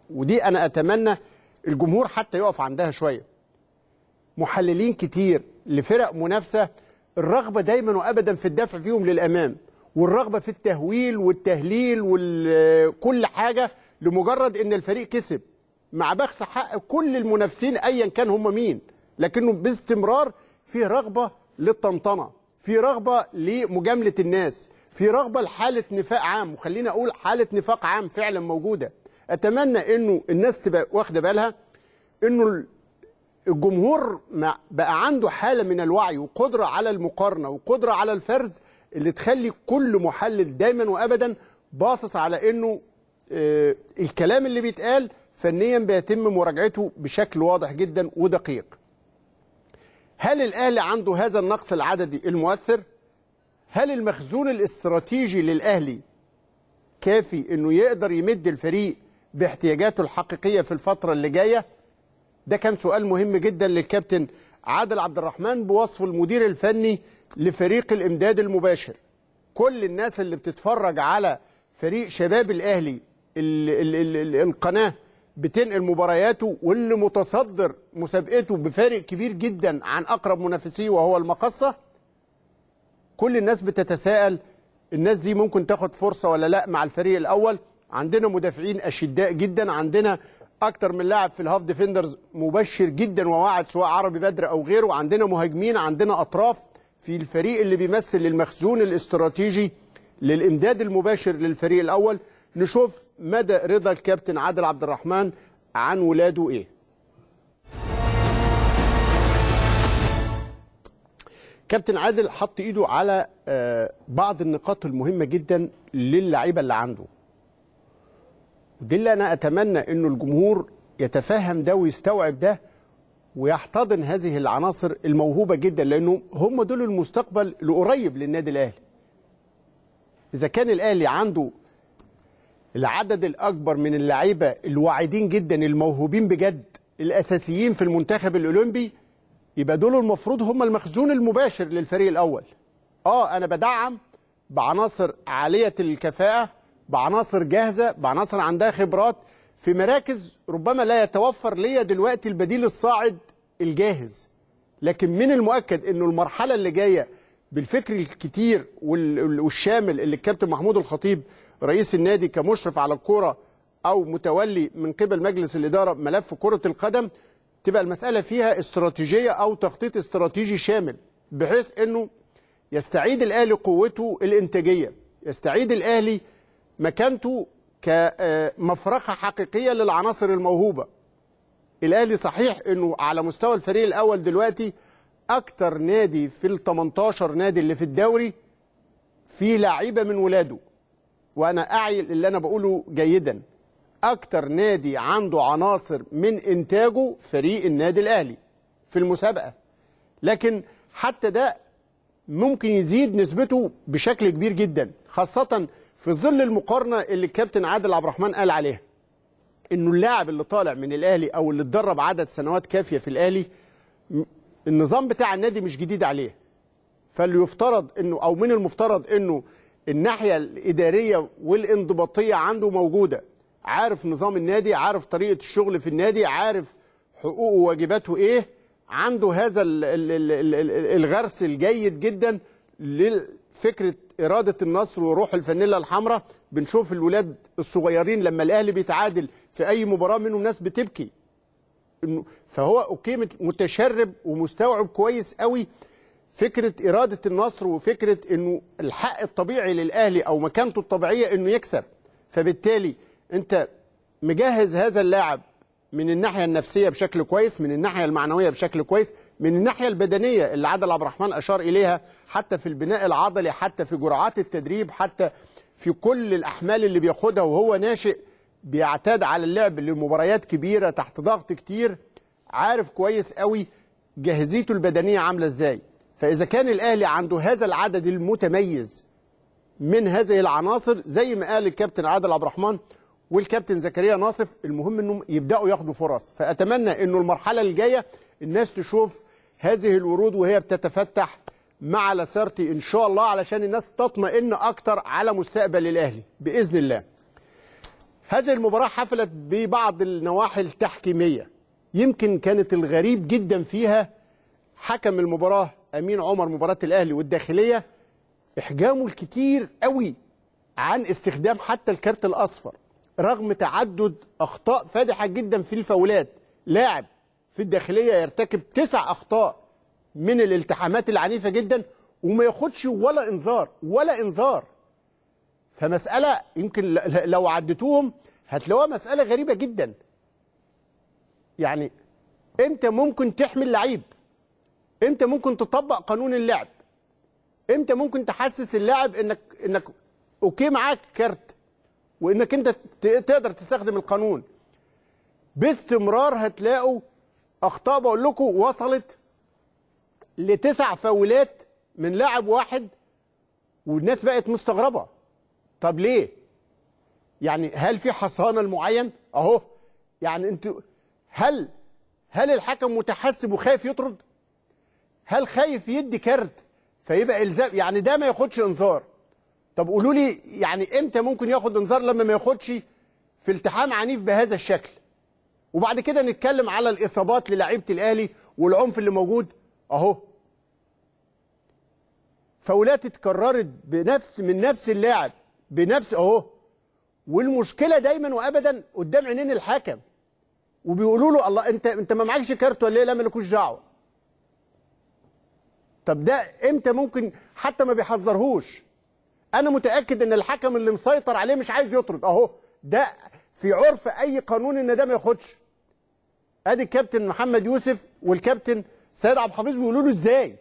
ودي انا اتمنى الجمهور حتى يقف عندها شويه محللين كتير لفرق منافسه الرغبه دايما وابدا في الدفع فيهم للامام والرغبه في التهويل والتهليل وكل حاجه لمجرد ان الفريق كسب مع بخس حق كل المنافسين ايا كان هم مين لكنه باستمرار في رغبه للطمطمه في رغبه لمجامله الناس في رغبه لحاله نفاق عام وخليني اقول حاله نفاق عام فعلا موجوده اتمنى انه الناس تبقى واخده بالها انه الجمهور بقى عنده حاله من الوعي وقدره على المقارنه وقدره على الفرز اللي تخلي كل محلل دايما وابدا باصص على انه آه، الكلام اللي بيتقال فنيا بيتم مراجعته بشكل واضح جدا ودقيق هل الاهلي عنده هذا النقص العددي المؤثر هل المخزون الاستراتيجي للاهلي كافي انه يقدر يمد الفريق باحتياجاته الحقيقيه في الفتره اللي جايه ده كان سؤال مهم جدا للكابتن عادل عبد الرحمن بوصف المدير الفني لفريق الامداد المباشر كل الناس اللي بتتفرج على فريق شباب الاهلي القناه بتنقل مبارياته واللي متصدر مسابقته بفارق كبير جدا عن اقرب منافسيه وهو المقصه كل الناس بتتساءل الناس دي ممكن تاخد فرصه ولا لا مع الفريق الاول عندنا مدافعين اشداء جدا عندنا اكتر من لاعب في الهاف ديفندرز مبشر جدا وواعد سواء عربي بدر او غيره عندنا مهاجمين عندنا اطراف في الفريق اللي بيمثل المخزون الاستراتيجي للامداد المباشر للفريق الاول نشوف مدى رضا الكابتن عادل عبد الرحمن عن ولاده ايه كابتن عادل حط ايده على آه، بعض النقاط المهمه جدا للعيبه اللي عنده دي اللي انا اتمنى انه الجمهور يتفهم ده ويستوعب ده ويحتضن هذه العناصر الموهوبه جدا لانه هم دول المستقبل القريب للنادي الاهلي اذا كان الاهلي عنده العدد الأكبر من اللعيبة الواعدين جدا الموهوبين بجد الأساسيين في المنتخب الأولمبي يبقى دول المفروض هم المخزون المباشر للفريق الأول آه أنا بدعم بعناصر عالية الكفاءة بعناصر جاهزة بعناصر عندها خبرات في مراكز ربما لا يتوفر ليا دلوقتي البديل الصاعد الجاهز لكن من المؤكد انه المرحله اللي جايه بالفكر الكتير والشامل اللي الكابتن محمود الخطيب رئيس النادي كمشرف على الكوره او متولي من قبل مجلس الاداره ملف كره القدم تبقى المساله فيها استراتيجيه او تخطيط استراتيجي شامل بحيث انه يستعيد الاهلي قوته الانتاجيه يستعيد الاهلي مكانته كمفرخه حقيقيه للعناصر الموهوبه الاهلي صحيح انه على مستوى الفريق الاول دلوقتي اكتر نادي في ال 18 نادي اللي في الدوري فيه لعيبه من ولاده وانا اعي اللي انا بقوله جيدا اكتر نادي عنده عناصر من انتاجه فريق النادي الاهلي في المسابقه لكن حتى ده ممكن يزيد نسبته بشكل كبير جدا خاصه في ظل المقارنه اللي الكابتن عادل عبد الرحمن قال عليها انه اللاعب اللي طالع من الاهلي او اللي اتدرب عدد سنوات كافيه في الاهلي النظام بتاع النادي مش جديد عليه فاللي يفترض انه او من المفترض انه الناحيه الاداريه والانضباطيه عنده موجوده عارف نظام النادي عارف طريقه الشغل في النادي عارف حقوقه وواجباته ايه عنده هذا الغرس الجيد جدا لفكره اراده النصر وروح الفانيلا الحمراء بنشوف الولاد الصغيرين لما الاهلي بيتعادل في اي مباراه منهم ناس بتبكي فهو اوكي متشرب ومستوعب كويس قوي فكره اراده النصر وفكره انه الحق الطبيعي للاهلي او مكانته الطبيعيه انه يكسب فبالتالي انت مجهز هذا اللاعب من الناحيه النفسيه بشكل كويس من الناحيه المعنويه بشكل كويس من الناحيه البدنيه اللي عادل عبد الرحمن اشار اليها حتى في البناء العضلي حتى في جرعات التدريب حتى في كل الاحمال اللي بياخدها وهو ناشئ بيعتاد على اللعب لمباريات كبيره تحت ضغط كتير عارف كويس قوي جاهزيته البدنيه عامله ازاي فإذا كان الأهلي عنده هذا العدد المتميز من هذه العناصر زي ما قال الكابتن عادل عبد الرحمن والكابتن زكريا ناصف المهم انهم يبداوا ياخدوا فرص فاتمنى انه المرحله الجايه الناس تشوف هذه الورود وهي بتتفتح مع لسارتي ان شاء الله علشان الناس تطمئن اكتر على مستقبل الاهلي باذن الله هذه المباراه حفلت ببعض النواحي التحكيميه يمكن كانت الغريب جدا فيها حكم المباراه امين عمر مباراه الاهلي والداخليه احجامه الكتير قوي عن استخدام حتى الكارت الاصفر رغم تعدد اخطاء فادحه جدا في الفاولات لاعب في الداخليه يرتكب تسع اخطاء من الالتحامات العنيفه جدا وما ياخدش ولا انذار ولا انذار فمساله يمكن لو عدتوهم هتلاقوها مساله غريبه جدا يعني انت ممكن تحمل لعيب امتى ممكن تطبق قانون اللعب امتى ممكن تحسس اللاعب انك انك اوكي معاك كارت وانك انت تقدر تستخدم القانون باستمرار هتلاقوا اخطاء بقول لكم وصلت لتسع فاولات من لاعب واحد والناس بقت مستغربه طب ليه يعني هل في حصانه المعين اهو يعني انتوا هل هل الحكم متحسب وخايف يطرد هل خايف يدي كارت فيبقى الزام يعني ده ما ياخدش انذار طب قولوا لي يعني امتى ممكن ياخد انذار لما ما ياخدش في التحام عنيف بهذا الشكل وبعد كده نتكلم على الاصابات للاعيبه الاهلي والعنف اللي موجود اهو فاولات اتكررت بنفس من نفس اللاعب بنفس اهو والمشكله دايما وابدا قدام عينين الحكم وبيقولوا له الله انت انت ما معكش كارت ولا ايه لا مالكوش دعوه طب ده امتى ممكن حتى ما بيحذرهوش انا متاكد ان الحكم اللي مسيطر عليه مش عايز يطرد اهو ده في عرف اي قانون ان ده ما ياخدش ادي الكابتن محمد يوسف والكابتن سيد عبد الحفيظ بيقولوا له ازاي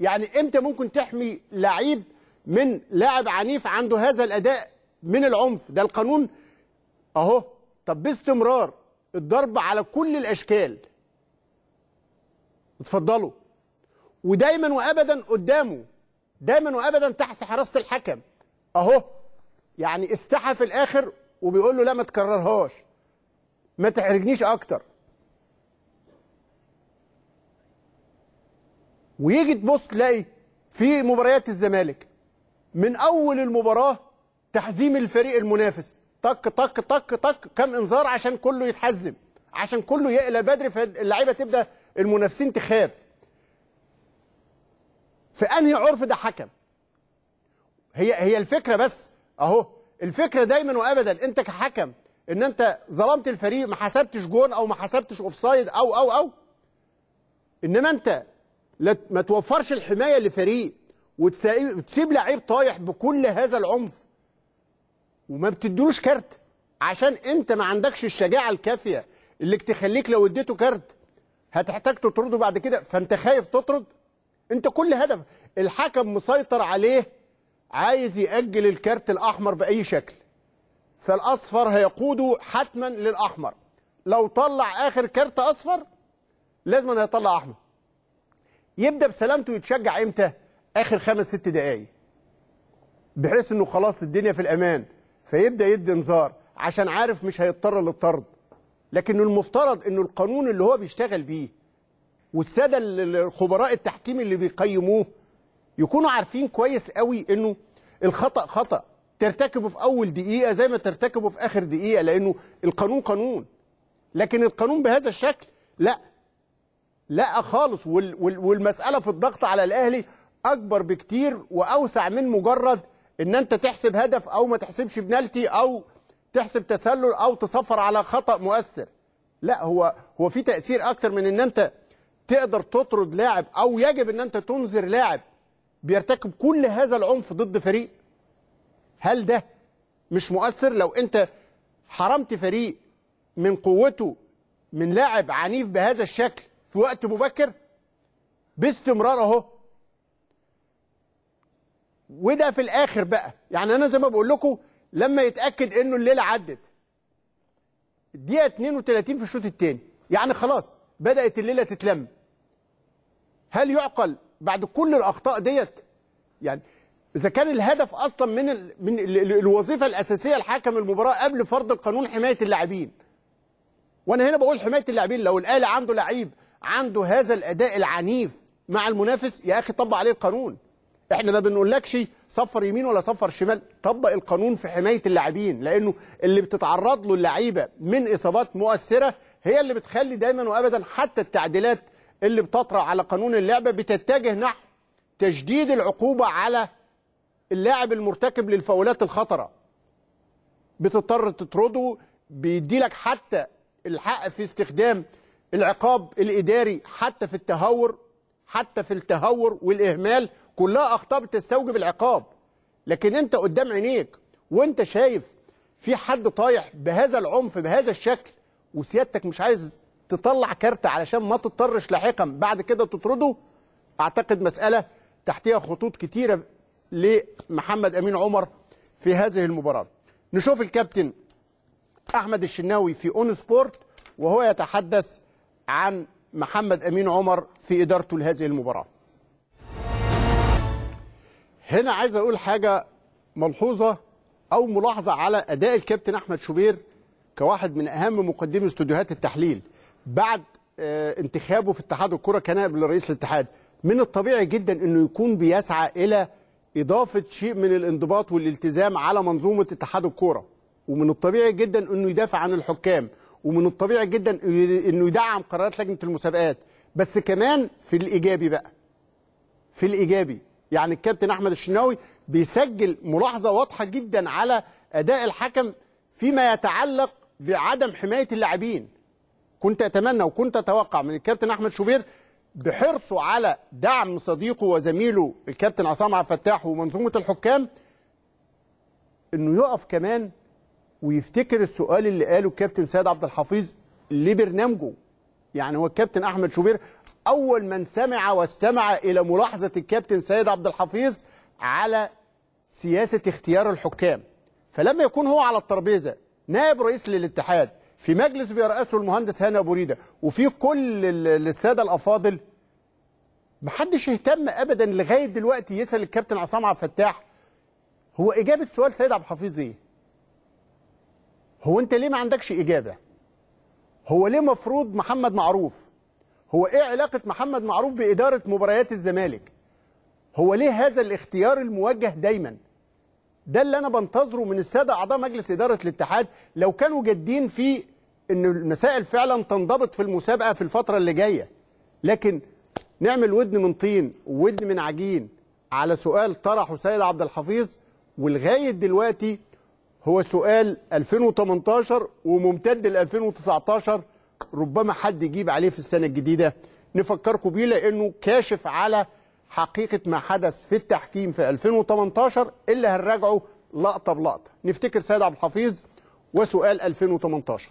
يعني امتى ممكن تحمي لعيب من لاعب عنيف عنده هذا الاداء من العنف ده القانون اهو طب باستمرار الضرب على كل الاشكال اتفضلوا ودايما وابدا قدامه دايما وابدا تحت حراسه الحكم اهو يعني استحى في الاخر وبيقول له لا ما تكررهاش ما تحرجنيش اكتر ويجي تبص تلاقي في مباريات الزمالك من اول المباراه تحزيم الفريق المنافس طق طق طق طق كم انذار عشان كله يتحزم عشان كله يقلى بدري فاللعيبه تبدا المنافسين تخاف في انهي عرف ده حكم هي هي الفكره بس اهو الفكره دايما وابدا انت كحكم ان انت ظلمت الفريق ما حسبتش جون او ما حسبتش اوفسايد او او او انما انت ما توفرش الحمايه لفريق وتسيب لعيب طايح بكل هذا العنف وما بتدلوش كارت عشان انت ما عندكش الشجاعه الكافيه اللي تخليك لو اديته كارت هتحتاج تطرده بعد كده فانت خايف تطرد انت كل هدف الحكم مسيطر عليه عايز يأجل الكارت الأحمر بأي شكل فالأصفر هيقوده حتما للأحمر لو طلع آخر كارت أصفر لازم هيطلع أحمر يبدأ بسلامته يتشجع إمتى آخر خمس ست دقايق بحيث إنه خلاص الدنيا في الأمان فيبدأ يدي انذار عشان عارف مش هيضطر للطرد لكن المفترض إنه القانون اللي هو بيشتغل بيه والساده الخبراء التحكيم اللي بيقيموه يكونوا عارفين كويس قوي انه الخطا خطا ترتكبه في اول دقيقه زي ما ترتكبه في اخر دقيقه لانه القانون قانون لكن القانون بهذا الشكل لا لا خالص والمساله في الضغط على الاهلي اكبر بكتير واوسع من مجرد ان انت تحسب هدف او ما تحسبش بنالتي او تحسب تسلل او تصفر على خطا مؤثر لا هو هو في تاثير اكتر من ان انت تقدر تطرد لاعب او يجب ان انت تنذر لاعب بيرتكب كل هذا العنف ضد فريق هل ده مش مؤثر لو انت حرمت فريق من قوته من لاعب عنيف بهذا الشكل في وقت مبكر باستمرار اهو وده في الاخر بقى يعني انا زي ما بقول لكم لما يتاكد انه الليله عدت الدقيقه 32 في الشوط الثاني يعني خلاص بدات الليله تتلم هل يعقل بعد كل الاخطاء ديت يعني اذا كان الهدف اصلا من ال... من ال... الوظيفه الاساسيه لحكم المباراه قبل فرض القانون حمايه اللاعبين وانا هنا بقول حمايه اللاعبين لو الاهلي عنده لعيب عنده هذا الاداء العنيف مع المنافس يا اخي طبق عليه القانون احنا ما بنقولكش صفر يمين ولا صفر شمال طبق القانون في حمايه اللاعبين لانه اللي بتتعرض له اللعيبه من اصابات مؤثره هي اللي بتخلي دايما وابدا حتى التعديلات اللي بتطرأ على قانون اللعبة بتتجه نحو تشديد العقوبة على اللاعب المرتكب للفاولات الخطرة بتضطر تطرده بيدي لك حتى الحق في استخدام العقاب الإداري حتى في التهور حتى في التهور والإهمال كلها أخطاء بتستوجب العقاب لكن أنت قدام عينيك وأنت شايف في حد طايح بهذا العنف بهذا الشكل وسيادتك مش عايز تطلع كارت علشان ما تضطرش لاحقا بعد كده تطرده اعتقد مساله تحتها خطوط كتيره لمحمد امين عمر في هذه المباراه نشوف الكابتن احمد الشناوي في اون سبورت وهو يتحدث عن محمد امين عمر في ادارته لهذه المباراه هنا عايز اقول حاجه ملحوظه او ملاحظه على اداء الكابتن احمد شوبير كواحد من اهم مقدمي استوديوهات التحليل بعد آه، انتخابه في اتحاد الكره كنائب لرئيس الاتحاد من الطبيعي جدا انه يكون بيسعى الى اضافه شيء من الانضباط والالتزام على منظومه اتحاد الكوره ومن الطبيعي جدا انه يدافع عن الحكام ومن الطبيعي جدا انه يدعم قرارات لجنه المسابقات بس كمان في الايجابي بقى في الايجابي يعني الكابتن احمد الشناوي بيسجل ملاحظه واضحه جدا على اداء الحكم فيما يتعلق بعدم حمايه اللاعبين كنت اتمنى وكنت اتوقع من الكابتن احمد شوبير بحرصه على دعم صديقه وزميله الكابتن عصام عبد الفتاح ومنظومه الحكام انه يقف كمان ويفتكر السؤال اللي قاله الكابتن سيد عبد الحفيظ لبرنامجه يعني هو الكابتن احمد شوبير اول من سمع واستمع الى ملاحظه الكابتن سيد عبد الحفيظ على سياسه اختيار الحكام فلما يكون هو على الترابيزه نائب رئيس للاتحاد في مجلس بيرأسه المهندس هاني ابو ريده وفي كل الساده الافاضل محدش اهتم ابدا لغايه دلوقتي يسال الكابتن عصام عبد الفتاح هو اجابه سؤال سيد عبد الحفيظ ايه؟ هو انت ليه ما عندكش اجابه؟ هو ليه مفروض محمد معروف؟ هو ايه علاقه محمد معروف باداره مباريات الزمالك؟ هو ليه هذا الاختيار الموجه دايما؟ ده اللي انا بنتظره من الساده اعضاء مجلس اداره الاتحاد لو كانوا جادين في ان المسائل فعلا تنضبط في المسابقه في الفتره اللي جايه لكن نعمل ودن من طين وودن من عجين على سؤال طرحه سيد عبد الحفيظ ولغايه دلوقتي هو سؤال 2018 وممتد ل 2019 ربما حد يجيب عليه في السنه الجديده نفكركم بيه لانه كاشف على حقيقه ما حدث في التحكيم في 2018 اللي هنراجعه لقطه بلقطه نفتكر سيد عبد الحفيظ وسؤال 2018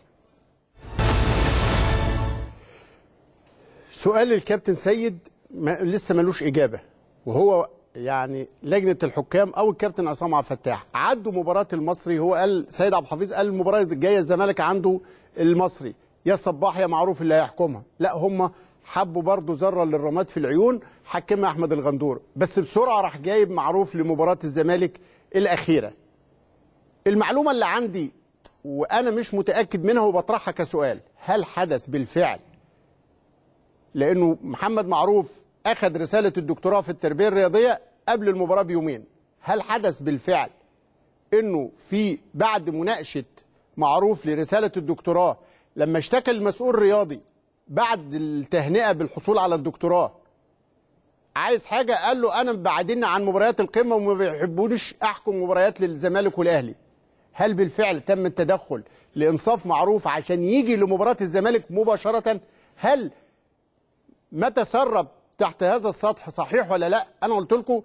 سؤال الكابتن سيد ما لسه ملوش اجابه وهو يعني لجنه الحكام او الكابتن عصام عبد الفتاح عدوا مباراه المصري هو قال سيد عبد الحفيظ قال المباراه الجايه الزمالك عنده المصري يا الصباح يا معروف اللي هيحكمها لا هم حبوا برضه ذره للرماد في العيون حكمها احمد الغندور بس بسرعه راح جايب معروف لمباراه الزمالك الاخيره المعلومه اللي عندي وانا مش متاكد منها وبطرحها كسؤال هل حدث بالفعل لانه محمد معروف اخذ رساله الدكتوراه في التربيه الرياضيه قبل المباراه بيومين هل حدث بالفعل انه في بعد مناقشه معروف لرساله الدكتوراه لما اشتكى المسؤول الرياضي بعد التهنئه بالحصول على الدكتوراه عايز حاجه قال له انا بعدين عن مباريات القمه وما بيحبونيش احكم مباريات للزمالك والاهلي هل بالفعل تم التدخل لانصاف معروف عشان يجي لمباراه الزمالك مباشره هل ما تسرب تحت هذا السطح صحيح ولا لا انا قلت لكم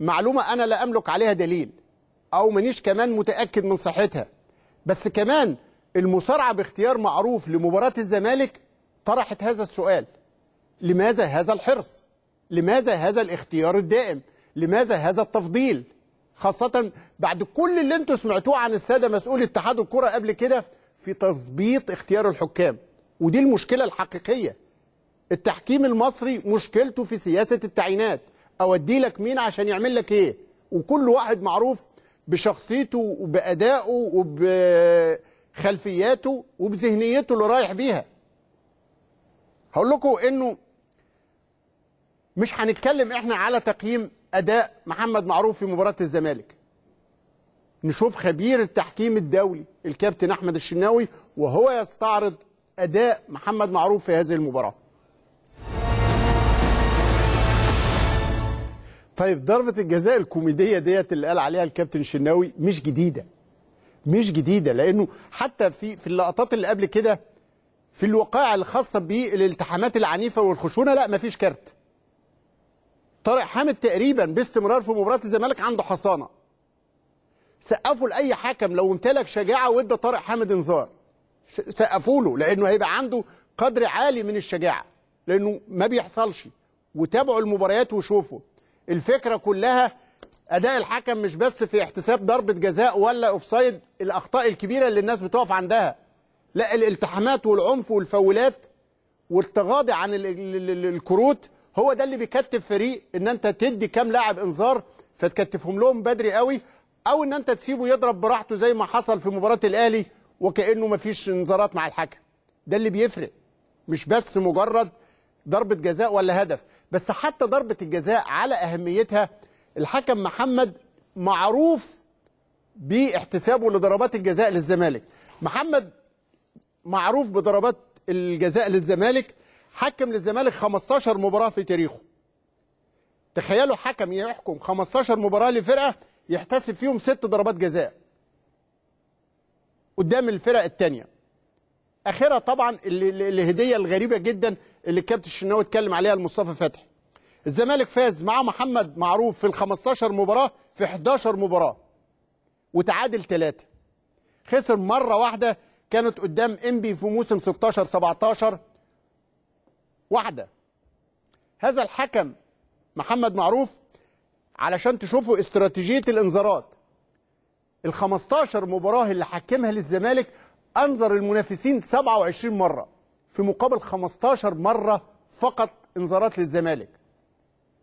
معلومه انا لا املك عليها دليل او مانيش كمان متاكد من صحتها بس كمان المسارعه باختيار معروف لمباراه الزمالك طرحت هذا السؤال لماذا هذا الحرص لماذا هذا الاختيار الدائم لماذا هذا التفضيل خاصة بعد كل اللي انتم سمعتوه عن السادة مسؤول اتحاد الكرة قبل كده في تظبيط اختيار الحكام ودي المشكلة الحقيقية التحكيم المصري مشكلته في سياسة التعيينات اودي لك مين عشان يعمل لك ايه وكل واحد معروف بشخصيته وبأدائه وبخلفياته وبذهنيته اللي رايح بيها هقول لكم انه مش هنتكلم احنا على تقييم اداء محمد معروف في مباراه الزمالك نشوف خبير التحكيم الدولي الكابتن احمد الشناوي وهو يستعرض اداء محمد معروف في هذه المباراه طيب ضربه الجزاء الكوميديه ديت اللي قال عليها الكابتن شناوي مش جديده مش جديده لانه حتى في في اللقطات اللي قبل كده في الوقائع الخاصه بالالتحامات العنيفه والخشونه لا مفيش كارت طارق حامد تقريبا باستمرار في مباراه الزمالك عنده حصانه سقفوا لاي حكم لو امتلك شجاعه وادى طارق حامد انذار سقفوا له لانه هيبقى عنده قدر عالي من الشجاعه لانه ما بيحصلش وتابعوا المباريات وشوفوا الفكره كلها اداء الحكم مش بس في احتساب ضربه جزاء ولا اوفسايد الاخطاء الكبيره اللي الناس بتقف عندها لا الالتحامات والعنف والفاولات والتغاضي عن الكروت هو ده اللي بيكتف فريق ان انت تدي كام لاعب انذار فتكتفهم لهم بدري قوي او ان انت تسيبه يضرب براحته زي ما حصل في مباراه الاهلي وكانه ما فيش انذارات مع الحكم ده اللي بيفرق مش بس مجرد ضربه جزاء ولا هدف بس حتى ضربه الجزاء على اهميتها الحكم محمد معروف باحتسابه لضربات الجزاء للزمالك محمد معروف بضربات الجزاء للزمالك حكم للزمالك 15 مباراه في تاريخه تخيلوا حكم يحكم 15 مباراه لفرقه يحتسب فيهم ست ضربات جزاء قدام الفرق الثانيه اخرها طبعا الهديه الغريبه جدا اللي الكابتن الشناوي اتكلم عليها لمصطفى فتحي الزمالك فاز مع محمد معروف في ال 15 مباراه في 11 مباراه وتعادل ثلاثه خسر مره واحده كانت قدام انبي في موسم 16 17 واحده هذا الحكم محمد معروف علشان تشوفوا استراتيجيه الانذارات ال 15 مباراه اللي حكمها للزمالك انذر المنافسين 27 مره في مقابل 15 مره فقط انذارات للزمالك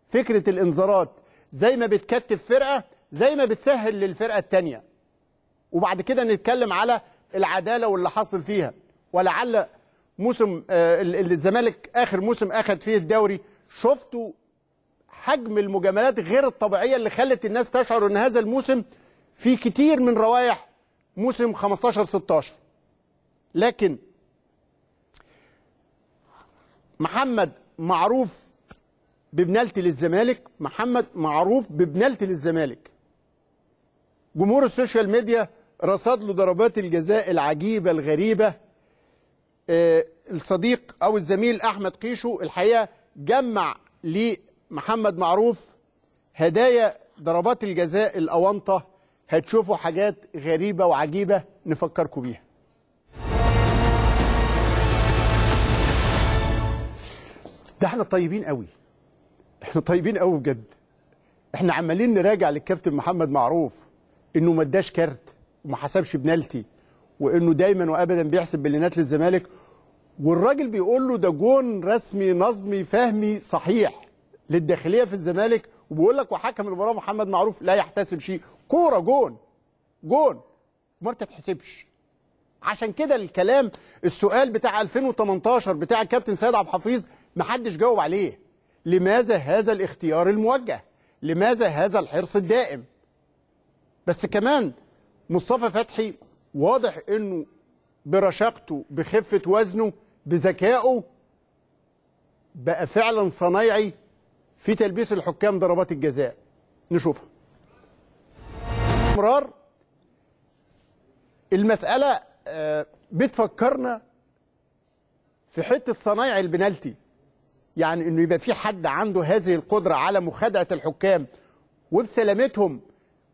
فكره الانذارات زي ما بتكتف فرقه زي ما بتسهل للفرقه الثانيه وبعد كده نتكلم على العداله واللي حاصل فيها ولعل موسم آه، الزمالك اخر موسم اخذ فيه الدوري شفتوا حجم المجاملات غير الطبيعيه اللي خلت الناس تشعر ان هذا الموسم في كتير من روايح موسم 15 16 لكن محمد معروف ببنالتي للزمالك محمد معروف ببنالتي للزمالك جمهور السوشيال ميديا رصد له ضربات الجزاء العجيبة الغريبة آه، الصديق أو الزميل أحمد قيشو الحقيقة جمع لمحمد معروف هدايا ضربات الجزاء الأونطة هتشوفوا حاجات غريبة وعجيبة نفكركم بيها ده احنا طيبين قوي احنا طيبين قوي بجد احنا عمالين نراجع للكابتن محمد معروف انه ما اداش كارت وما حسبش بنالتي وانه دايما وابدا بيحسب بلينات للزمالك والراجل بيقول له ده جون رسمي نظمي فهمي صحيح للداخليه في الزمالك وبيقول لك وحكم المباراه محمد معروف لا يحتسب شيء كوره جون جون ما بتتحسبش عشان كده الكلام السؤال بتاع 2018 بتاع الكابتن سيد عبد الحفيظ محدش جاوب عليه لماذا هذا الاختيار الموجه لماذا هذا الحرص الدائم بس كمان مصطفى فتحي واضح انه برشاقته بخفه وزنه بذكائه بقى فعلا صنايعي في تلبيس الحكام ضربات الجزاء نشوفها استمرار المساله آه، بتفكرنا في حته صنايع البنالتي يعني انه يبقى في حد عنده هذه القدره على مخادعه الحكام وبسلامتهم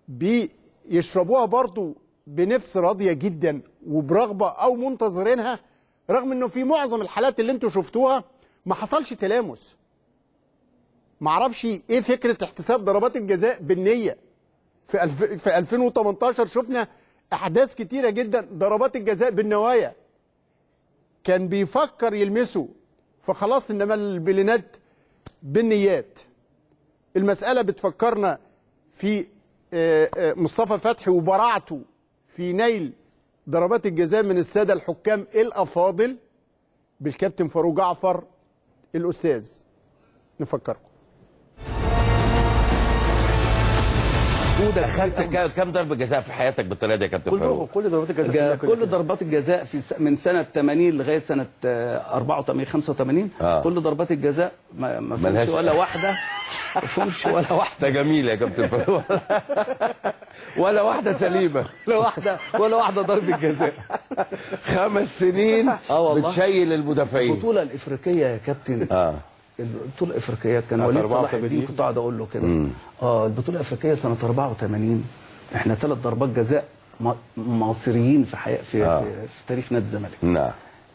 ب يشربوها برضو بنفس راضيه جدا وبرغبه او منتظرينها رغم انه في معظم الحالات اللي انتوا شفتوها ما حصلش تلامس معرفش ايه فكره احتساب ضربات الجزاء بالنيه في الف... في 2018 شفنا احداث كتيره جدا ضربات الجزاء بالنوايا كان بيفكر يلمسه فخلاص انما البلينات بالنيات المساله بتفكرنا في آه، آه، مصطفى فتحي وبراعته في نيل ضربات الجزاء من الساده الحكام الافاضل بالكابتن فاروق جعفر الاستاذ نفكركم موجوده خدت كم ضربه جزاء في حياتك بالطريقه دي يا كابتن فاروق؟ كل ضربات الجزاء كل ضربات الجزاء في من سنه 80 لغايه سنه 84 آه، 85 آه. كل ضربات الجزاء ما, ما فيهمش ولا واحده ما فيهمش ولا واحده جميله يا كابتن فاروق ولا واحده سليمه ولا واحده ولا واحده ضربه جزاء خمس سنين آه والله. بتشيل المدافعين البطوله الافريقيه يا كابتن آه. البطوله الافريقيه كان وليد صلاح الدين كنت قاعد اقول له كده اه البطوله الافريقيه سنه 84 احنا ثلاث ضربات جزاء مصريين في حياة في, آه. في, تاريخ نادي الزمالك نعم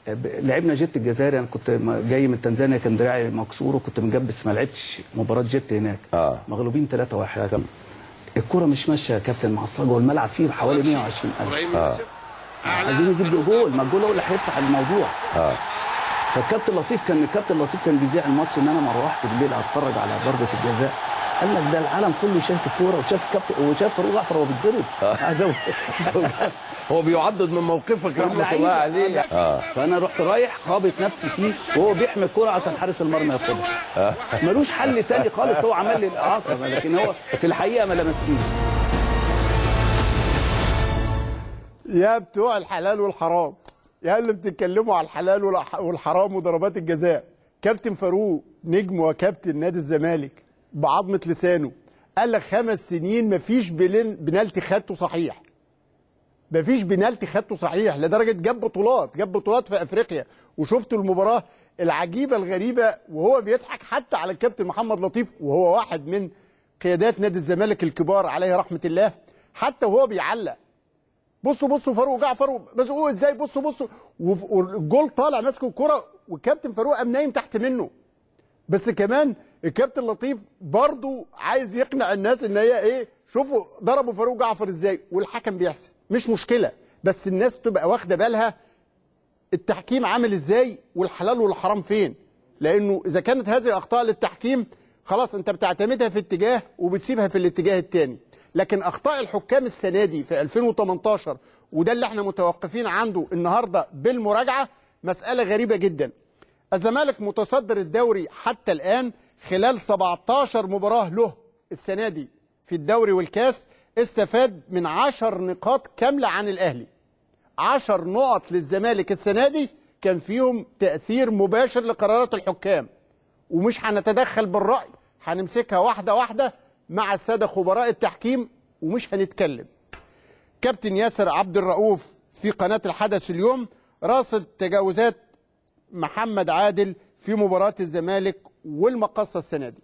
آه، لعبنا جيت الجزائري انا كنت جاي من تنزانيا كان دراعي مكسور وكنت مجبس ما لعبتش مباراه جيت هناك آه. مغلوبين 3-1 نعم. الكره مش ماشيه يا كابتن مع الصاج والملعب فيه حوالي 120000 آه. عايزين يجيب له جول ما الجول هو اللي هيفتح الموضوع آه. فالكابتن لطيف كان الكابتن لطيف كان بيذيع الماتش ان انا ما روحت بالليل اتفرج على ضربه الجزاء قال لك ده العالم كله شايف الكوره وشاف الكابتن وشاف فاروق جعفر وهو بيتضرب هو بيعضد من موقفك رحمه الله عليه آه. فانا رحت رايح خابط نفسي فيه وهو بيحمي الكوره عشان حارس المرمى ياخدها آه. ملوش حل تاني خالص هو عمل لي الاعاقه لكن هو في الحقيقه ما لمسنيش يا بتوع الحلال والحرام يا اللي بتتكلموا على الحلال والحرام وضربات الجزاء كابتن فاروق نجم وكابتن نادي الزمالك بعظمه لسانه قال لك خمس سنين مفيش بنالتي خدته صحيح مفيش بنالتي خدته صحيح لدرجه جاب بطولات جاب بطولات في افريقيا وشفتوا المباراه العجيبه الغريبه وهو بيضحك حتى على الكابتن محمد لطيف وهو واحد من قيادات نادي الزمالك الكبار عليه رحمه الله حتى وهو بيعلق بصوا بصوا فاروق جعفر مزقوق ازاي بصوا بصوا والجول طالع ماسك الكره والكابتن فاروق قام نايم تحت منه بس كمان الكابتن لطيف برضو عايز يقنع الناس ان هي ايه شوفوا ضربوا فاروق جعفر ازاي والحكم بيحسب مش مشكله بس الناس تبقى واخده بالها التحكيم عامل ازاي والحلال والحرام فين لانه اذا كانت هذه اخطاء للتحكيم خلاص انت بتعتمدها في اتجاه وبتسيبها في الاتجاه الثاني لكن اخطاء الحكام السنه دي في 2018 وده اللي احنا متوقفين عنده النهارده بالمراجعه مساله غريبه جدا الزمالك متصدر الدوري حتى الان خلال 17 مباراه له السنه دي في الدوري والكاس استفاد من 10 نقاط كامله عن الاهلي 10 نقط للزمالك السنه دي كان فيهم تاثير مباشر لقرارات الحكام ومش هنتدخل بالراي هنمسكها واحده واحده مع الساده خبراء التحكيم ومش هنتكلم كابتن ياسر عبد الرؤوف في قناه الحدث اليوم راصد تجاوزات محمد عادل في مباراه الزمالك والمقصه السنه دي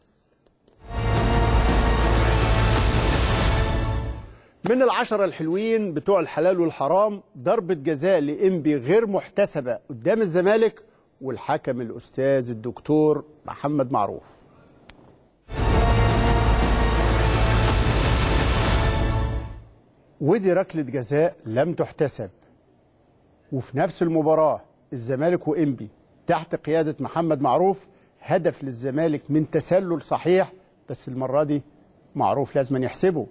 من العشرة الحلوين بتوع الحلال والحرام ضربة جزاء لإنبي غير محتسبة قدام الزمالك والحكم الأستاذ الدكتور محمد معروف ودي ركلة جزاء لم تحتسب وفي نفس المباراة الزمالك وإنبي تحت قيادة محمد معروف هدف للزمالك من تسلل صحيح بس المرة دي معروف لازم يحسبه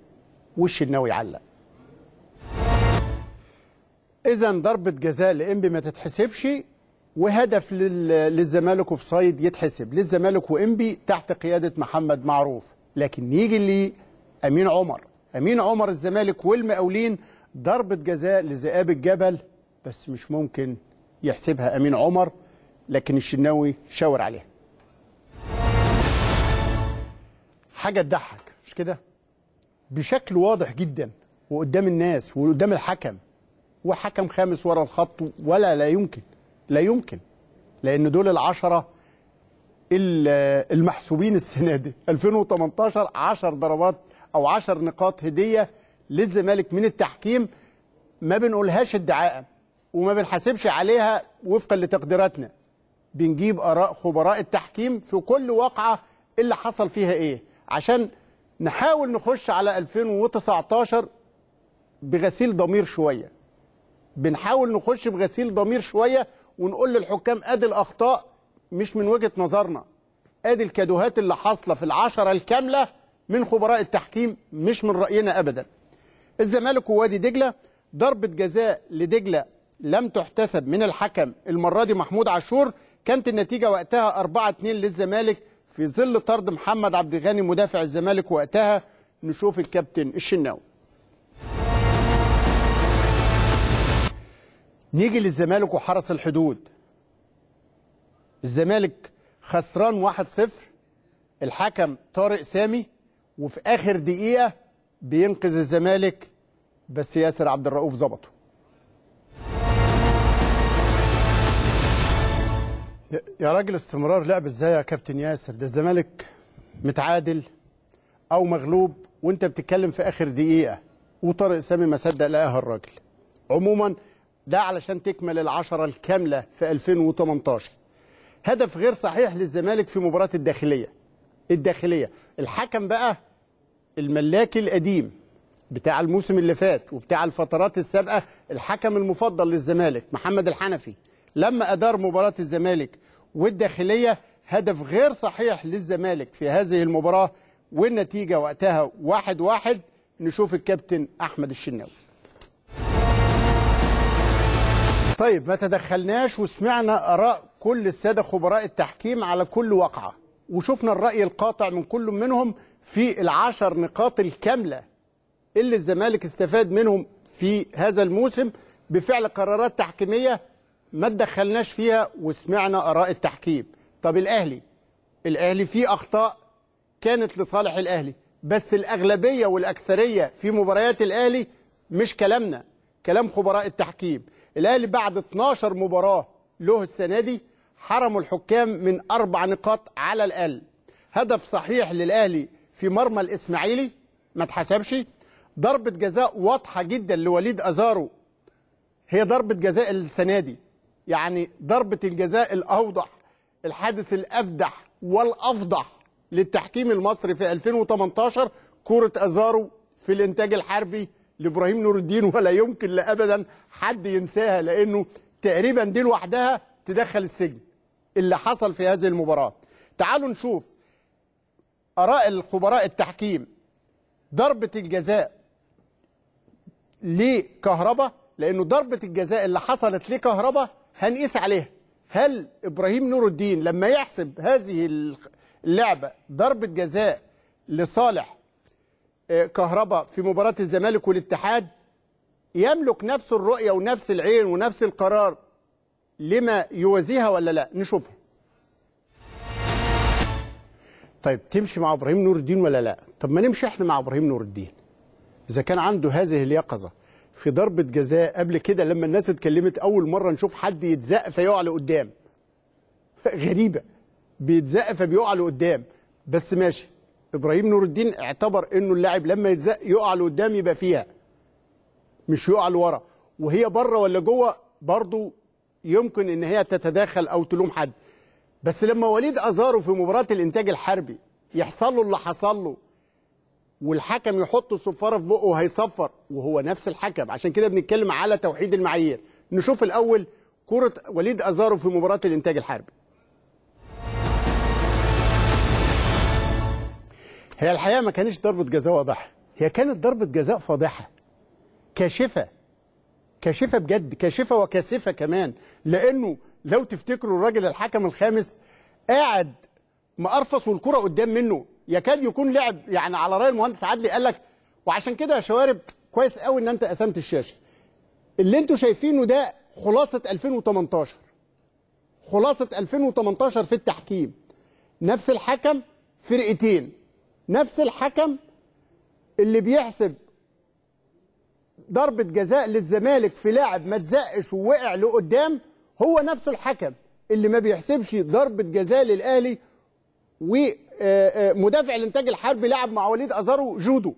وش النوي يعلق إذا ضربة جزاء لإنبي ما تتحسبش وهدف للزمالك وفي صيد يتحسب للزمالك وإنبي تحت قيادة محمد معروف لكن يجي لي أمين عمر امين عمر الزمالك والمقاولين ضربه جزاء لذئاب الجبل بس مش ممكن يحسبها امين عمر لكن الشناوي شاور عليها حاجه تضحك مش كده بشكل واضح جدا وقدام الناس وقدام الحكم وحكم خامس ورا الخط ولا لا يمكن لا يمكن لان دول العشره المحسوبين السنه دي 2018 10 ضربات او 10 نقاط هديه للزمالك من التحكيم ما بنقولهاش ادعاء وما بنحاسبش عليها وفقا لتقديراتنا بنجيب اراء خبراء التحكيم في كل واقعه اللي حصل فيها ايه عشان نحاول نخش على 2019 بغسيل ضمير شويه بنحاول نخش بغسيل ضمير شويه ونقول للحكام ادي الاخطاء مش من وجهه نظرنا ادي الكادوهات اللي حاصله في العشره الكامله من خبراء التحكيم مش من راينا ابدا الزمالك ووادي دجله ضربه جزاء لدجله لم تحتسب من الحكم المره دي محمود عاشور كانت النتيجه وقتها 4 2 للزمالك في ظل طرد محمد عبد الغني مدافع الزمالك وقتها نشوف الكابتن الشناوي نيجي للزمالك وحرس الحدود الزمالك خسران 1-0 الحكم طارق سامي وفي اخر دقيقه بينقذ الزمالك بس ياسر عبد الرؤوف ظبطه يا راجل استمرار لعب ازاي يا كابتن ياسر ده الزمالك متعادل او مغلوب وانت بتتكلم في اخر دقيقه وطارق سامي ما صدق لقاها الراجل عموما ده علشان تكمل العشره الكامله في 2018 هدف غير صحيح للزمالك في مباراه الداخليه الداخليه الحكم بقى الملاكي القديم بتاع الموسم اللي فات وبتاع الفترات السابقه الحكم المفضل للزمالك محمد الحنفي لما ادار مباراه الزمالك والداخليه هدف غير صحيح للزمالك في هذه المباراه والنتيجه وقتها واحد واحد نشوف الكابتن احمد الشناوي طيب ما تدخلناش وسمعنا اراء كل الساده خبراء التحكيم على كل وقعه وشفنا الراي القاطع من كل منهم في العشر نقاط الكامله اللي الزمالك استفاد منهم في هذا الموسم بفعل قرارات تحكيميه ما تدخلناش فيها وسمعنا اراء التحكيم طب الاهلي الاهلي فيه اخطاء كانت لصالح الاهلي بس الاغلبيه والاكثريه في مباريات الاهلي مش كلامنا كلام خبراء التحكيم الاهلي بعد 12 مباراه له السنه دي حرموا الحكام من اربع نقاط على الاقل هدف صحيح للاهلي في مرمى الاسماعيلي ما اتحسبش ضربه جزاء واضحه جدا لوليد ازارو هي ضربه جزاء السنه دي يعني ضربه الجزاء الاوضح الحادث الافدح والافضح للتحكيم المصري في 2018 كوره ازارو في الانتاج الحربي لابراهيم نور الدين ولا يمكن لابدا حد ينساها لانه تقريبا دي لوحدها تدخل السجن اللي حصل في هذه المباراه تعالوا نشوف اراء الخبراء التحكيم ضربه الجزاء لكهربا لانه ضربه الجزاء اللي حصلت لكهربا هنقيس عليها هل ابراهيم نور الدين لما يحسب هذه اللعبه ضربه جزاء لصالح آه، كهربا في مباراة الزمالك والاتحاد يملك نفس الرؤية ونفس العين ونفس القرار لما يوازيها ولا لا نشوفها طيب تمشي مع ابراهيم نور الدين ولا لا طب ما نمشي احنا مع ابراهيم نور الدين اذا كان عنده هذه اليقظه في ضربه جزاء قبل كده لما الناس اتكلمت اول مره نشوف حد يتزق فيقع لقدام غريبه بيتزق فبيقع لقدام بس ماشي ابراهيم نور الدين اعتبر انه اللاعب لما يتزق يقع لقدام يبقى فيها مش يقع لورا وهي بره ولا جوه برضه يمكن ان هي تتداخل او تلوم حد بس لما وليد ازارو في مباراه الانتاج الحربي يحصل له اللي حصل له والحكم يحط الصفاره في بقه وهيصفر وهو نفس الحكم عشان كده بنتكلم على توحيد المعايير نشوف الاول كره وليد ازارو في مباراه الانتاج الحربي هي الحقيقه ما كانتش ضربه جزاء واضحه هي كانت ضربه جزاء فاضحه كاشفه كاشفه بجد كاشفه وكاسفه كمان لانه لو تفتكروا الراجل الحكم الخامس قاعد مقرفص والكره قدام منه يكاد يكون لعب يعني على راي المهندس عدلي قال لك وعشان كده يا شوارب كويس قوي ان انت قسمت الشاشه اللي انتوا شايفينه ده خلاصه 2018 خلاصه 2018 في التحكيم نفس الحكم فرقتين نفس الحكم اللي بيحسب ضربة جزاء للزمالك في لاعب ما اتزقش ووقع لقدام هو نفس الحكم اللي ما بيحسبش ضربة جزاء للأهلي ومدافع آه، آه، الانتاج الحربي لعب مع وليد أزارو جودو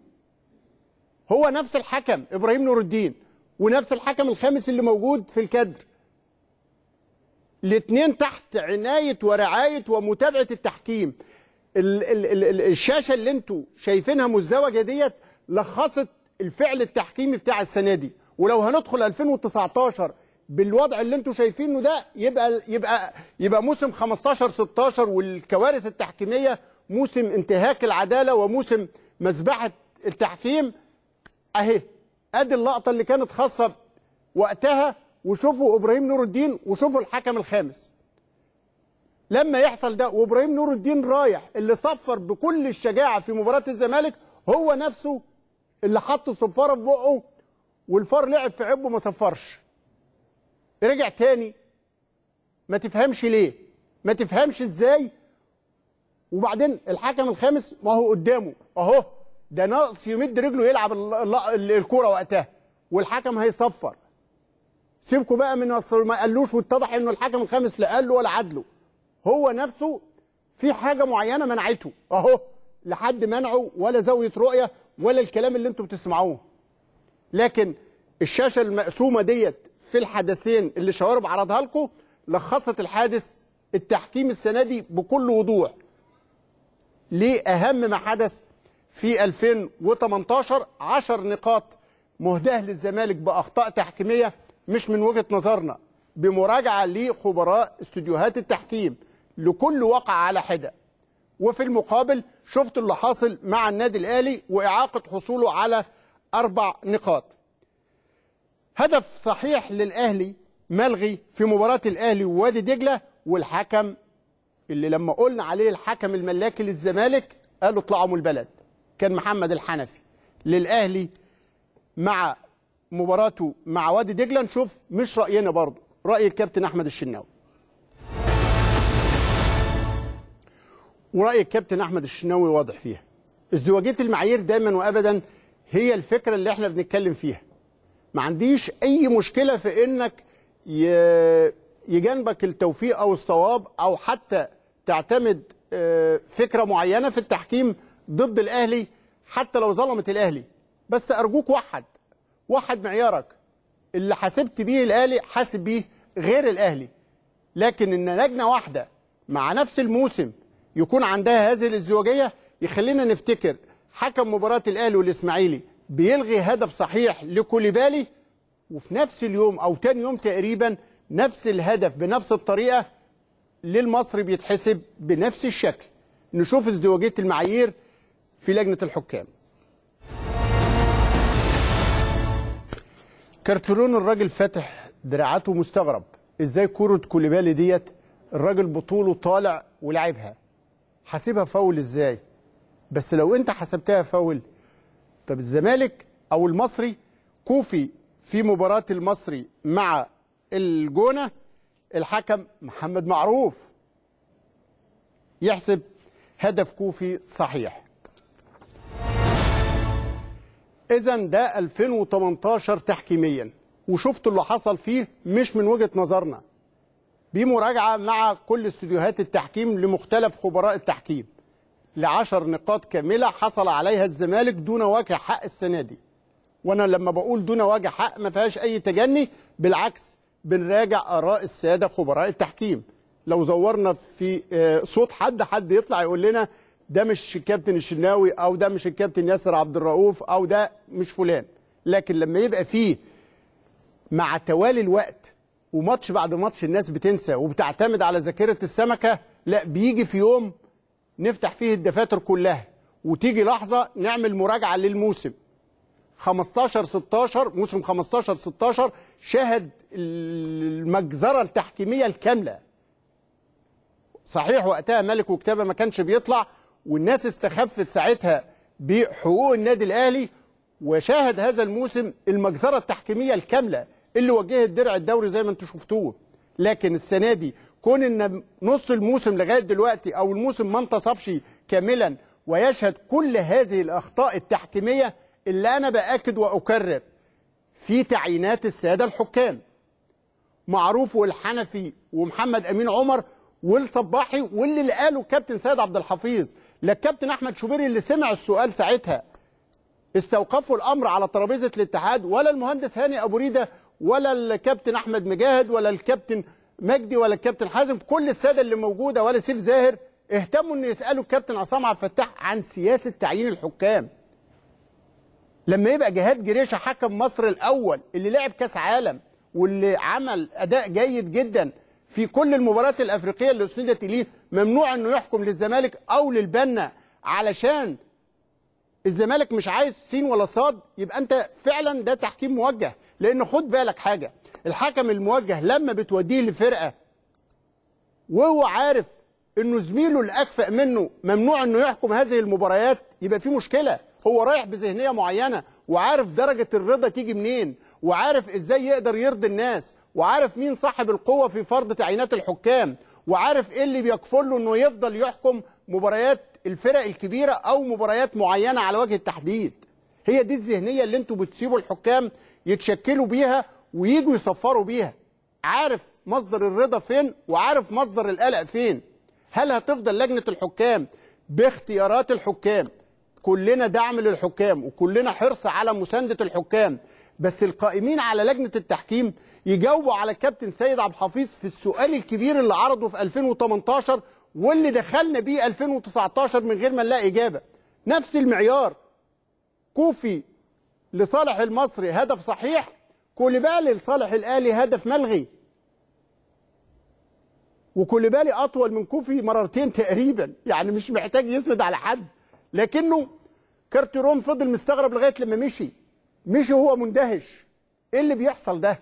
هو نفس الحكم إبراهيم نور الدين ونفس الحكم الخامس اللي موجود في الكادر الاثنين تحت عناية ورعاية ومتابعة التحكيم ال الشاشه اللي انتوا شايفينها مزدوجه ديت لخصت الفعل التحكيمي بتاع السنه دي ولو هندخل 2019 بالوضع اللي انتوا شايفينه ده يبقى يبقى يبقى موسم 15 16 والكوارث التحكيميه موسم انتهاك العداله وموسم مذبحه التحكيم اهي ادي اللقطه اللي كانت خاصه وقتها وشوفوا ابراهيم نور الدين وشوفوا الحكم الخامس لما يحصل ده وابراهيم نور الدين رايح اللي صفر بكل الشجاعه في مباراه الزمالك هو نفسه اللي حط الصفاره في بقه والفار لعب في عبه ما صفرش رجع تاني ما تفهمش ليه ما تفهمش ازاي وبعدين الحكم الخامس ما هو قدامه اهو ده ناقص يمد رجله يلعب الكوره وقتها والحكم هيصفر سيبكم بقى من ما قالوش واتضح انه الحكم الخامس لا قال له ولا عدله هو نفسه في حاجة معينة منعته أهو لحد منعه ولا زاوية رؤية ولا الكلام اللي انتم بتسمعوه لكن الشاشة المقسومة ديت في الحدثين اللي شوارب عرضها لكم لخصت الحادث التحكيم السنة دي بكل وضوح ليه أهم ما حدث في 2018 10 نقاط مهداه للزمالك بأخطاء تحكيمية مش من وجهة نظرنا بمراجعة لخبراء استوديوهات التحكيم لكل وقع على حده وفي المقابل شفت اللي حاصل مع النادي الاهلي واعاقه حصوله على اربع نقاط هدف صحيح للاهلي ملغي في مباراه الاهلي ووادي دجله والحكم اللي لما قلنا عليه الحكم الملاكي للزمالك قالوا اطلعوا من البلد كان محمد الحنفي للاهلي مع مباراته مع وادي دجله نشوف مش راينا برضه راي الكابتن احمد الشناوي وراي الكابتن احمد الشناوي واضح فيها ازدواجيه المعايير دايما وابدا هي الفكره اللي احنا بنتكلم فيها ما عنديش اي مشكله في انك يجنبك التوفيق او الصواب او حتى تعتمد آه، فكره معينه في التحكيم ضد الاهلي حتى لو ظلمت الاهلي بس ارجوك وحد وحد معيارك اللي حاسبت بيه الاهلي حاسب بيه غير الاهلي لكن ان لجنه واحده مع نفس الموسم يكون عندها هذه الازدواجيه يخلينا نفتكر حكم مباراه الاهلي والاسماعيلي بيلغي هدف صحيح لكوليبالي وفي نفس اليوم او تاني يوم تقريبا نفس الهدف بنفس الطريقه للمصري بيتحسب بنفس الشكل نشوف ازدواجيه المعايير في لجنه الحكام كارترون الراجل فاتح دراعاته مستغرب ازاي كره كوليبالي ديت الراجل بطوله طالع ولعبها حاسبها فاول ازاي بس لو انت حسبتها فاول طب الزمالك او المصري كوفي في مباراه المصري مع الجونه الحكم محمد معروف يحسب هدف كوفي صحيح اذا ده 2018 تحكيميا وشفتوا اللي حصل فيه مش من وجهه نظرنا بمراجعه مع كل استديوهات التحكيم لمختلف خبراء التحكيم لعشر نقاط كامله حصل عليها الزمالك دون وجه حق السنه دي وانا لما بقول دون وجه حق ما فيهاش اي تجني بالعكس بنراجع اراء الساده خبراء التحكيم لو زورنا في آه، صوت حد حد يطلع يقول لنا ده مش الكابتن الشناوي او ده مش الكابتن ياسر عبد الرؤوف او ده مش فلان لكن لما يبقى فيه مع توالي الوقت وماتش بعد ماتش الناس بتنسى وبتعتمد على ذاكره السمكه لا بيجي في يوم نفتح فيه الدفاتر كلها وتيجي لحظه نعمل مراجعه للموسم 15 16 موسم 15 16 شهد المجزره التحكيميه الكامله صحيح وقتها ملك وكتابه ما كانش بيطلع والناس استخفت ساعتها بحقوق النادي الاهلي وشاهد هذا الموسم المجزره التحكيميه الكامله اللي وجه الدرع الدوري زي ما انتم شفتوه لكن السنه دي كون ان نص الموسم لغايه دلوقتي او الموسم ما انتصفش كاملا ويشهد كل هذه الاخطاء التحكيميه اللي انا باكد واكرر في تعيينات الساده الحكام معروف والحنفي ومحمد امين عمر والصباحي واللي اللي قاله الكابتن سيد عبد الحفيظ لا الكابتن احمد شوبيري اللي سمع السؤال ساعتها استوقفوا الامر على ترابيزه الاتحاد ولا المهندس هاني ابو ريده ولا الكابتن احمد مجاهد ولا الكابتن مجدي ولا الكابتن حازم كل الساده اللي موجوده ولا سيف زاهر اهتموا ان يسالوا الكابتن عصام عبد الفتاح عن سياسه تعيين الحكام لما يبقى جهاد جريشه حكم مصر الاول اللي لعب كاس عالم واللي عمل اداء جيد جدا في كل المباريات الافريقيه اللي اسندت اليه ممنوع انه يحكم للزمالك او للبنا علشان الزمالك مش عايز سين ولا صاد يبقى انت فعلا ده تحكيم موجه لان خد بالك حاجه الحكم الموجه لما بتوديه لفرقه وهو عارف انه زميله الاكفأ منه ممنوع انه يحكم هذه المباريات يبقى في مشكله هو رايح بذهنيه معينه وعارف درجه الرضا تيجي منين وعارف ازاي يقدر يرضي الناس وعارف مين صاحب القوه في فرض تعيينات الحكام وعارف ايه اللي بيكفل له انه يفضل يحكم مباريات الفرق الكبيره او مباريات معينه على وجه التحديد هي دي الذهنيه اللي انتوا بتسيبوا الحكام يتشكلوا بيها ويجوا يصفروا بيها عارف مصدر الرضا فين وعارف مصدر القلق فين هل هتفضل لجنه الحكام باختيارات الحكام كلنا دعم للحكام وكلنا حرص على مسانده الحكام بس القائمين على لجنه التحكيم يجاوبوا على الكابتن سيد عبد الحفيظ في السؤال الكبير اللي عرضه في 2018 واللي دخلنا بيه 2019 من غير ما نلاقي اجابه نفس المعيار كوفي لصالح المصري هدف صحيح كوليبالي لصالح الاهلي هدف ملغي وكوليبالي أطول من كوفي مرارتين تقريبا يعني مش محتاج يسند على حد لكنه كارتيرون فضل مستغرب لغاية لما مشي مشي هو مندهش ايه اللي بيحصل ده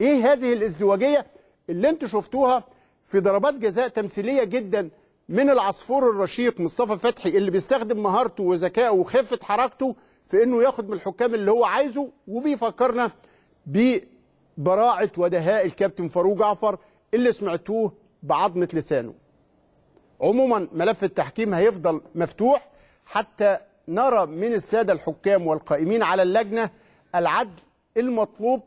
ايه هذه الازدواجية اللي انتوا شفتوها في ضربات جزاء تمثيلية جدا من العصفور الرشيق مصطفى فتحي اللي بيستخدم مهارته وذكائه وخفة حركته في انه ياخد من الحكام اللي هو عايزه وبيفكرنا ببراعه ودهاء الكابتن فاروق جعفر اللي سمعتوه بعظمه لسانه. عموما ملف التحكيم هيفضل مفتوح حتى نرى من الساده الحكام والقائمين على اللجنه العدل المطلوب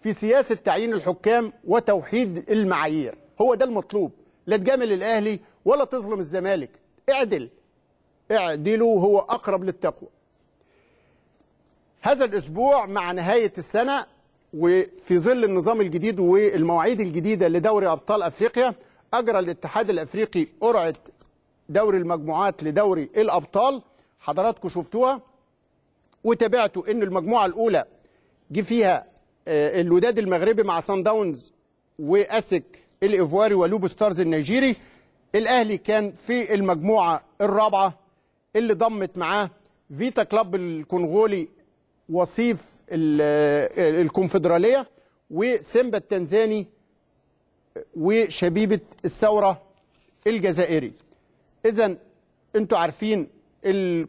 في سياسه تعيين الحكام وتوحيد المعايير، هو ده المطلوب، لا تجامل الاهلي ولا تظلم الزمالك، اعدل. اعدلوا هو اقرب للتقوى. هذا الأسبوع مع نهاية السنة وفي ظل النظام الجديد والمواعيد الجديدة لدوري أبطال أفريقيا أجرى الاتحاد الأفريقي قرعة دوري المجموعات لدوري الأبطال حضراتكم شفتوها وتابعتوا أن المجموعة الأولى جه فيها آه، الوداد المغربي مع سان داونز وأسك الإيفواري ولوبو ستارز النيجيري الأهلي كان في المجموعة الرابعة اللي ضمت معاه فيتا كلاب الكونغولي وصيف الكونفدراليه وسيمبا التنزاني وشبيبه الثوره الجزائري اذا انتوا عارفين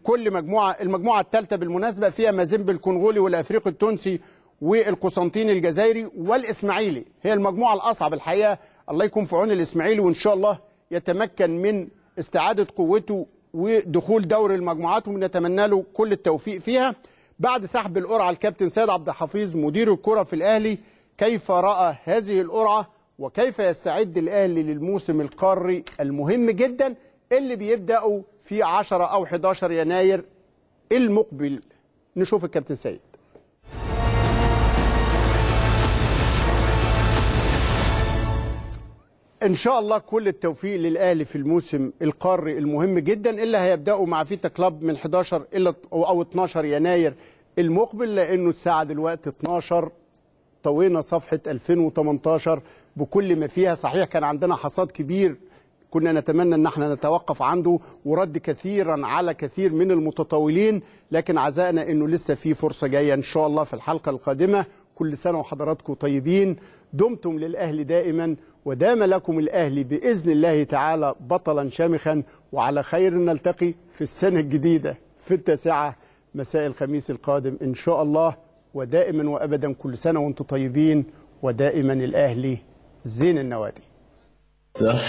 كل مجموعه المجموعه الثالثه بالمناسبه فيها مازيمبي الكونغولي والافريقي التونسي والقسنطيني الجزائري والاسماعيلي هي المجموعه الاصعب الحقيقه الله يكون في عون الاسماعيلي وان شاء الله يتمكن من استعاده قوته ودخول دور المجموعات ونتمنى له كل التوفيق فيها بعد سحب القرعه الكابتن سيد عبد الحفيظ مدير الكره في الاهلي كيف راى هذه القرعه وكيف يستعد الاهلي للموسم القاري المهم جدا اللي بيبداوا في 10 او 11 يناير المقبل نشوف الكابتن سيد ان شاء الله كل التوفيق للاهلي في الموسم القاري المهم جدا اللي هيبداوا مع فيتا كلاب من 11 الى او 12 يناير المقبل لانه الساعه دلوقتي 12 طوينا صفحه 2018 بكل ما فيها صحيح كان عندنا حصاد كبير كنا نتمنى ان احنا نتوقف عنده ورد كثيرا على كثير من المتطاولين لكن عزائنا انه لسه في فرصه جايه ان شاء الله في الحلقه القادمه كل سنه وحضراتكم طيبين دمتم للاهل دائما ودام لكم الاهلي باذن الله تعالى بطلا شامخا وعلى خير نلتقي في السنه الجديده في التاسعه مساء الخميس القادم إن شاء الله ودائما وأبدا كل سنة وانتم طيبين ودائما الأهلي زين النوادي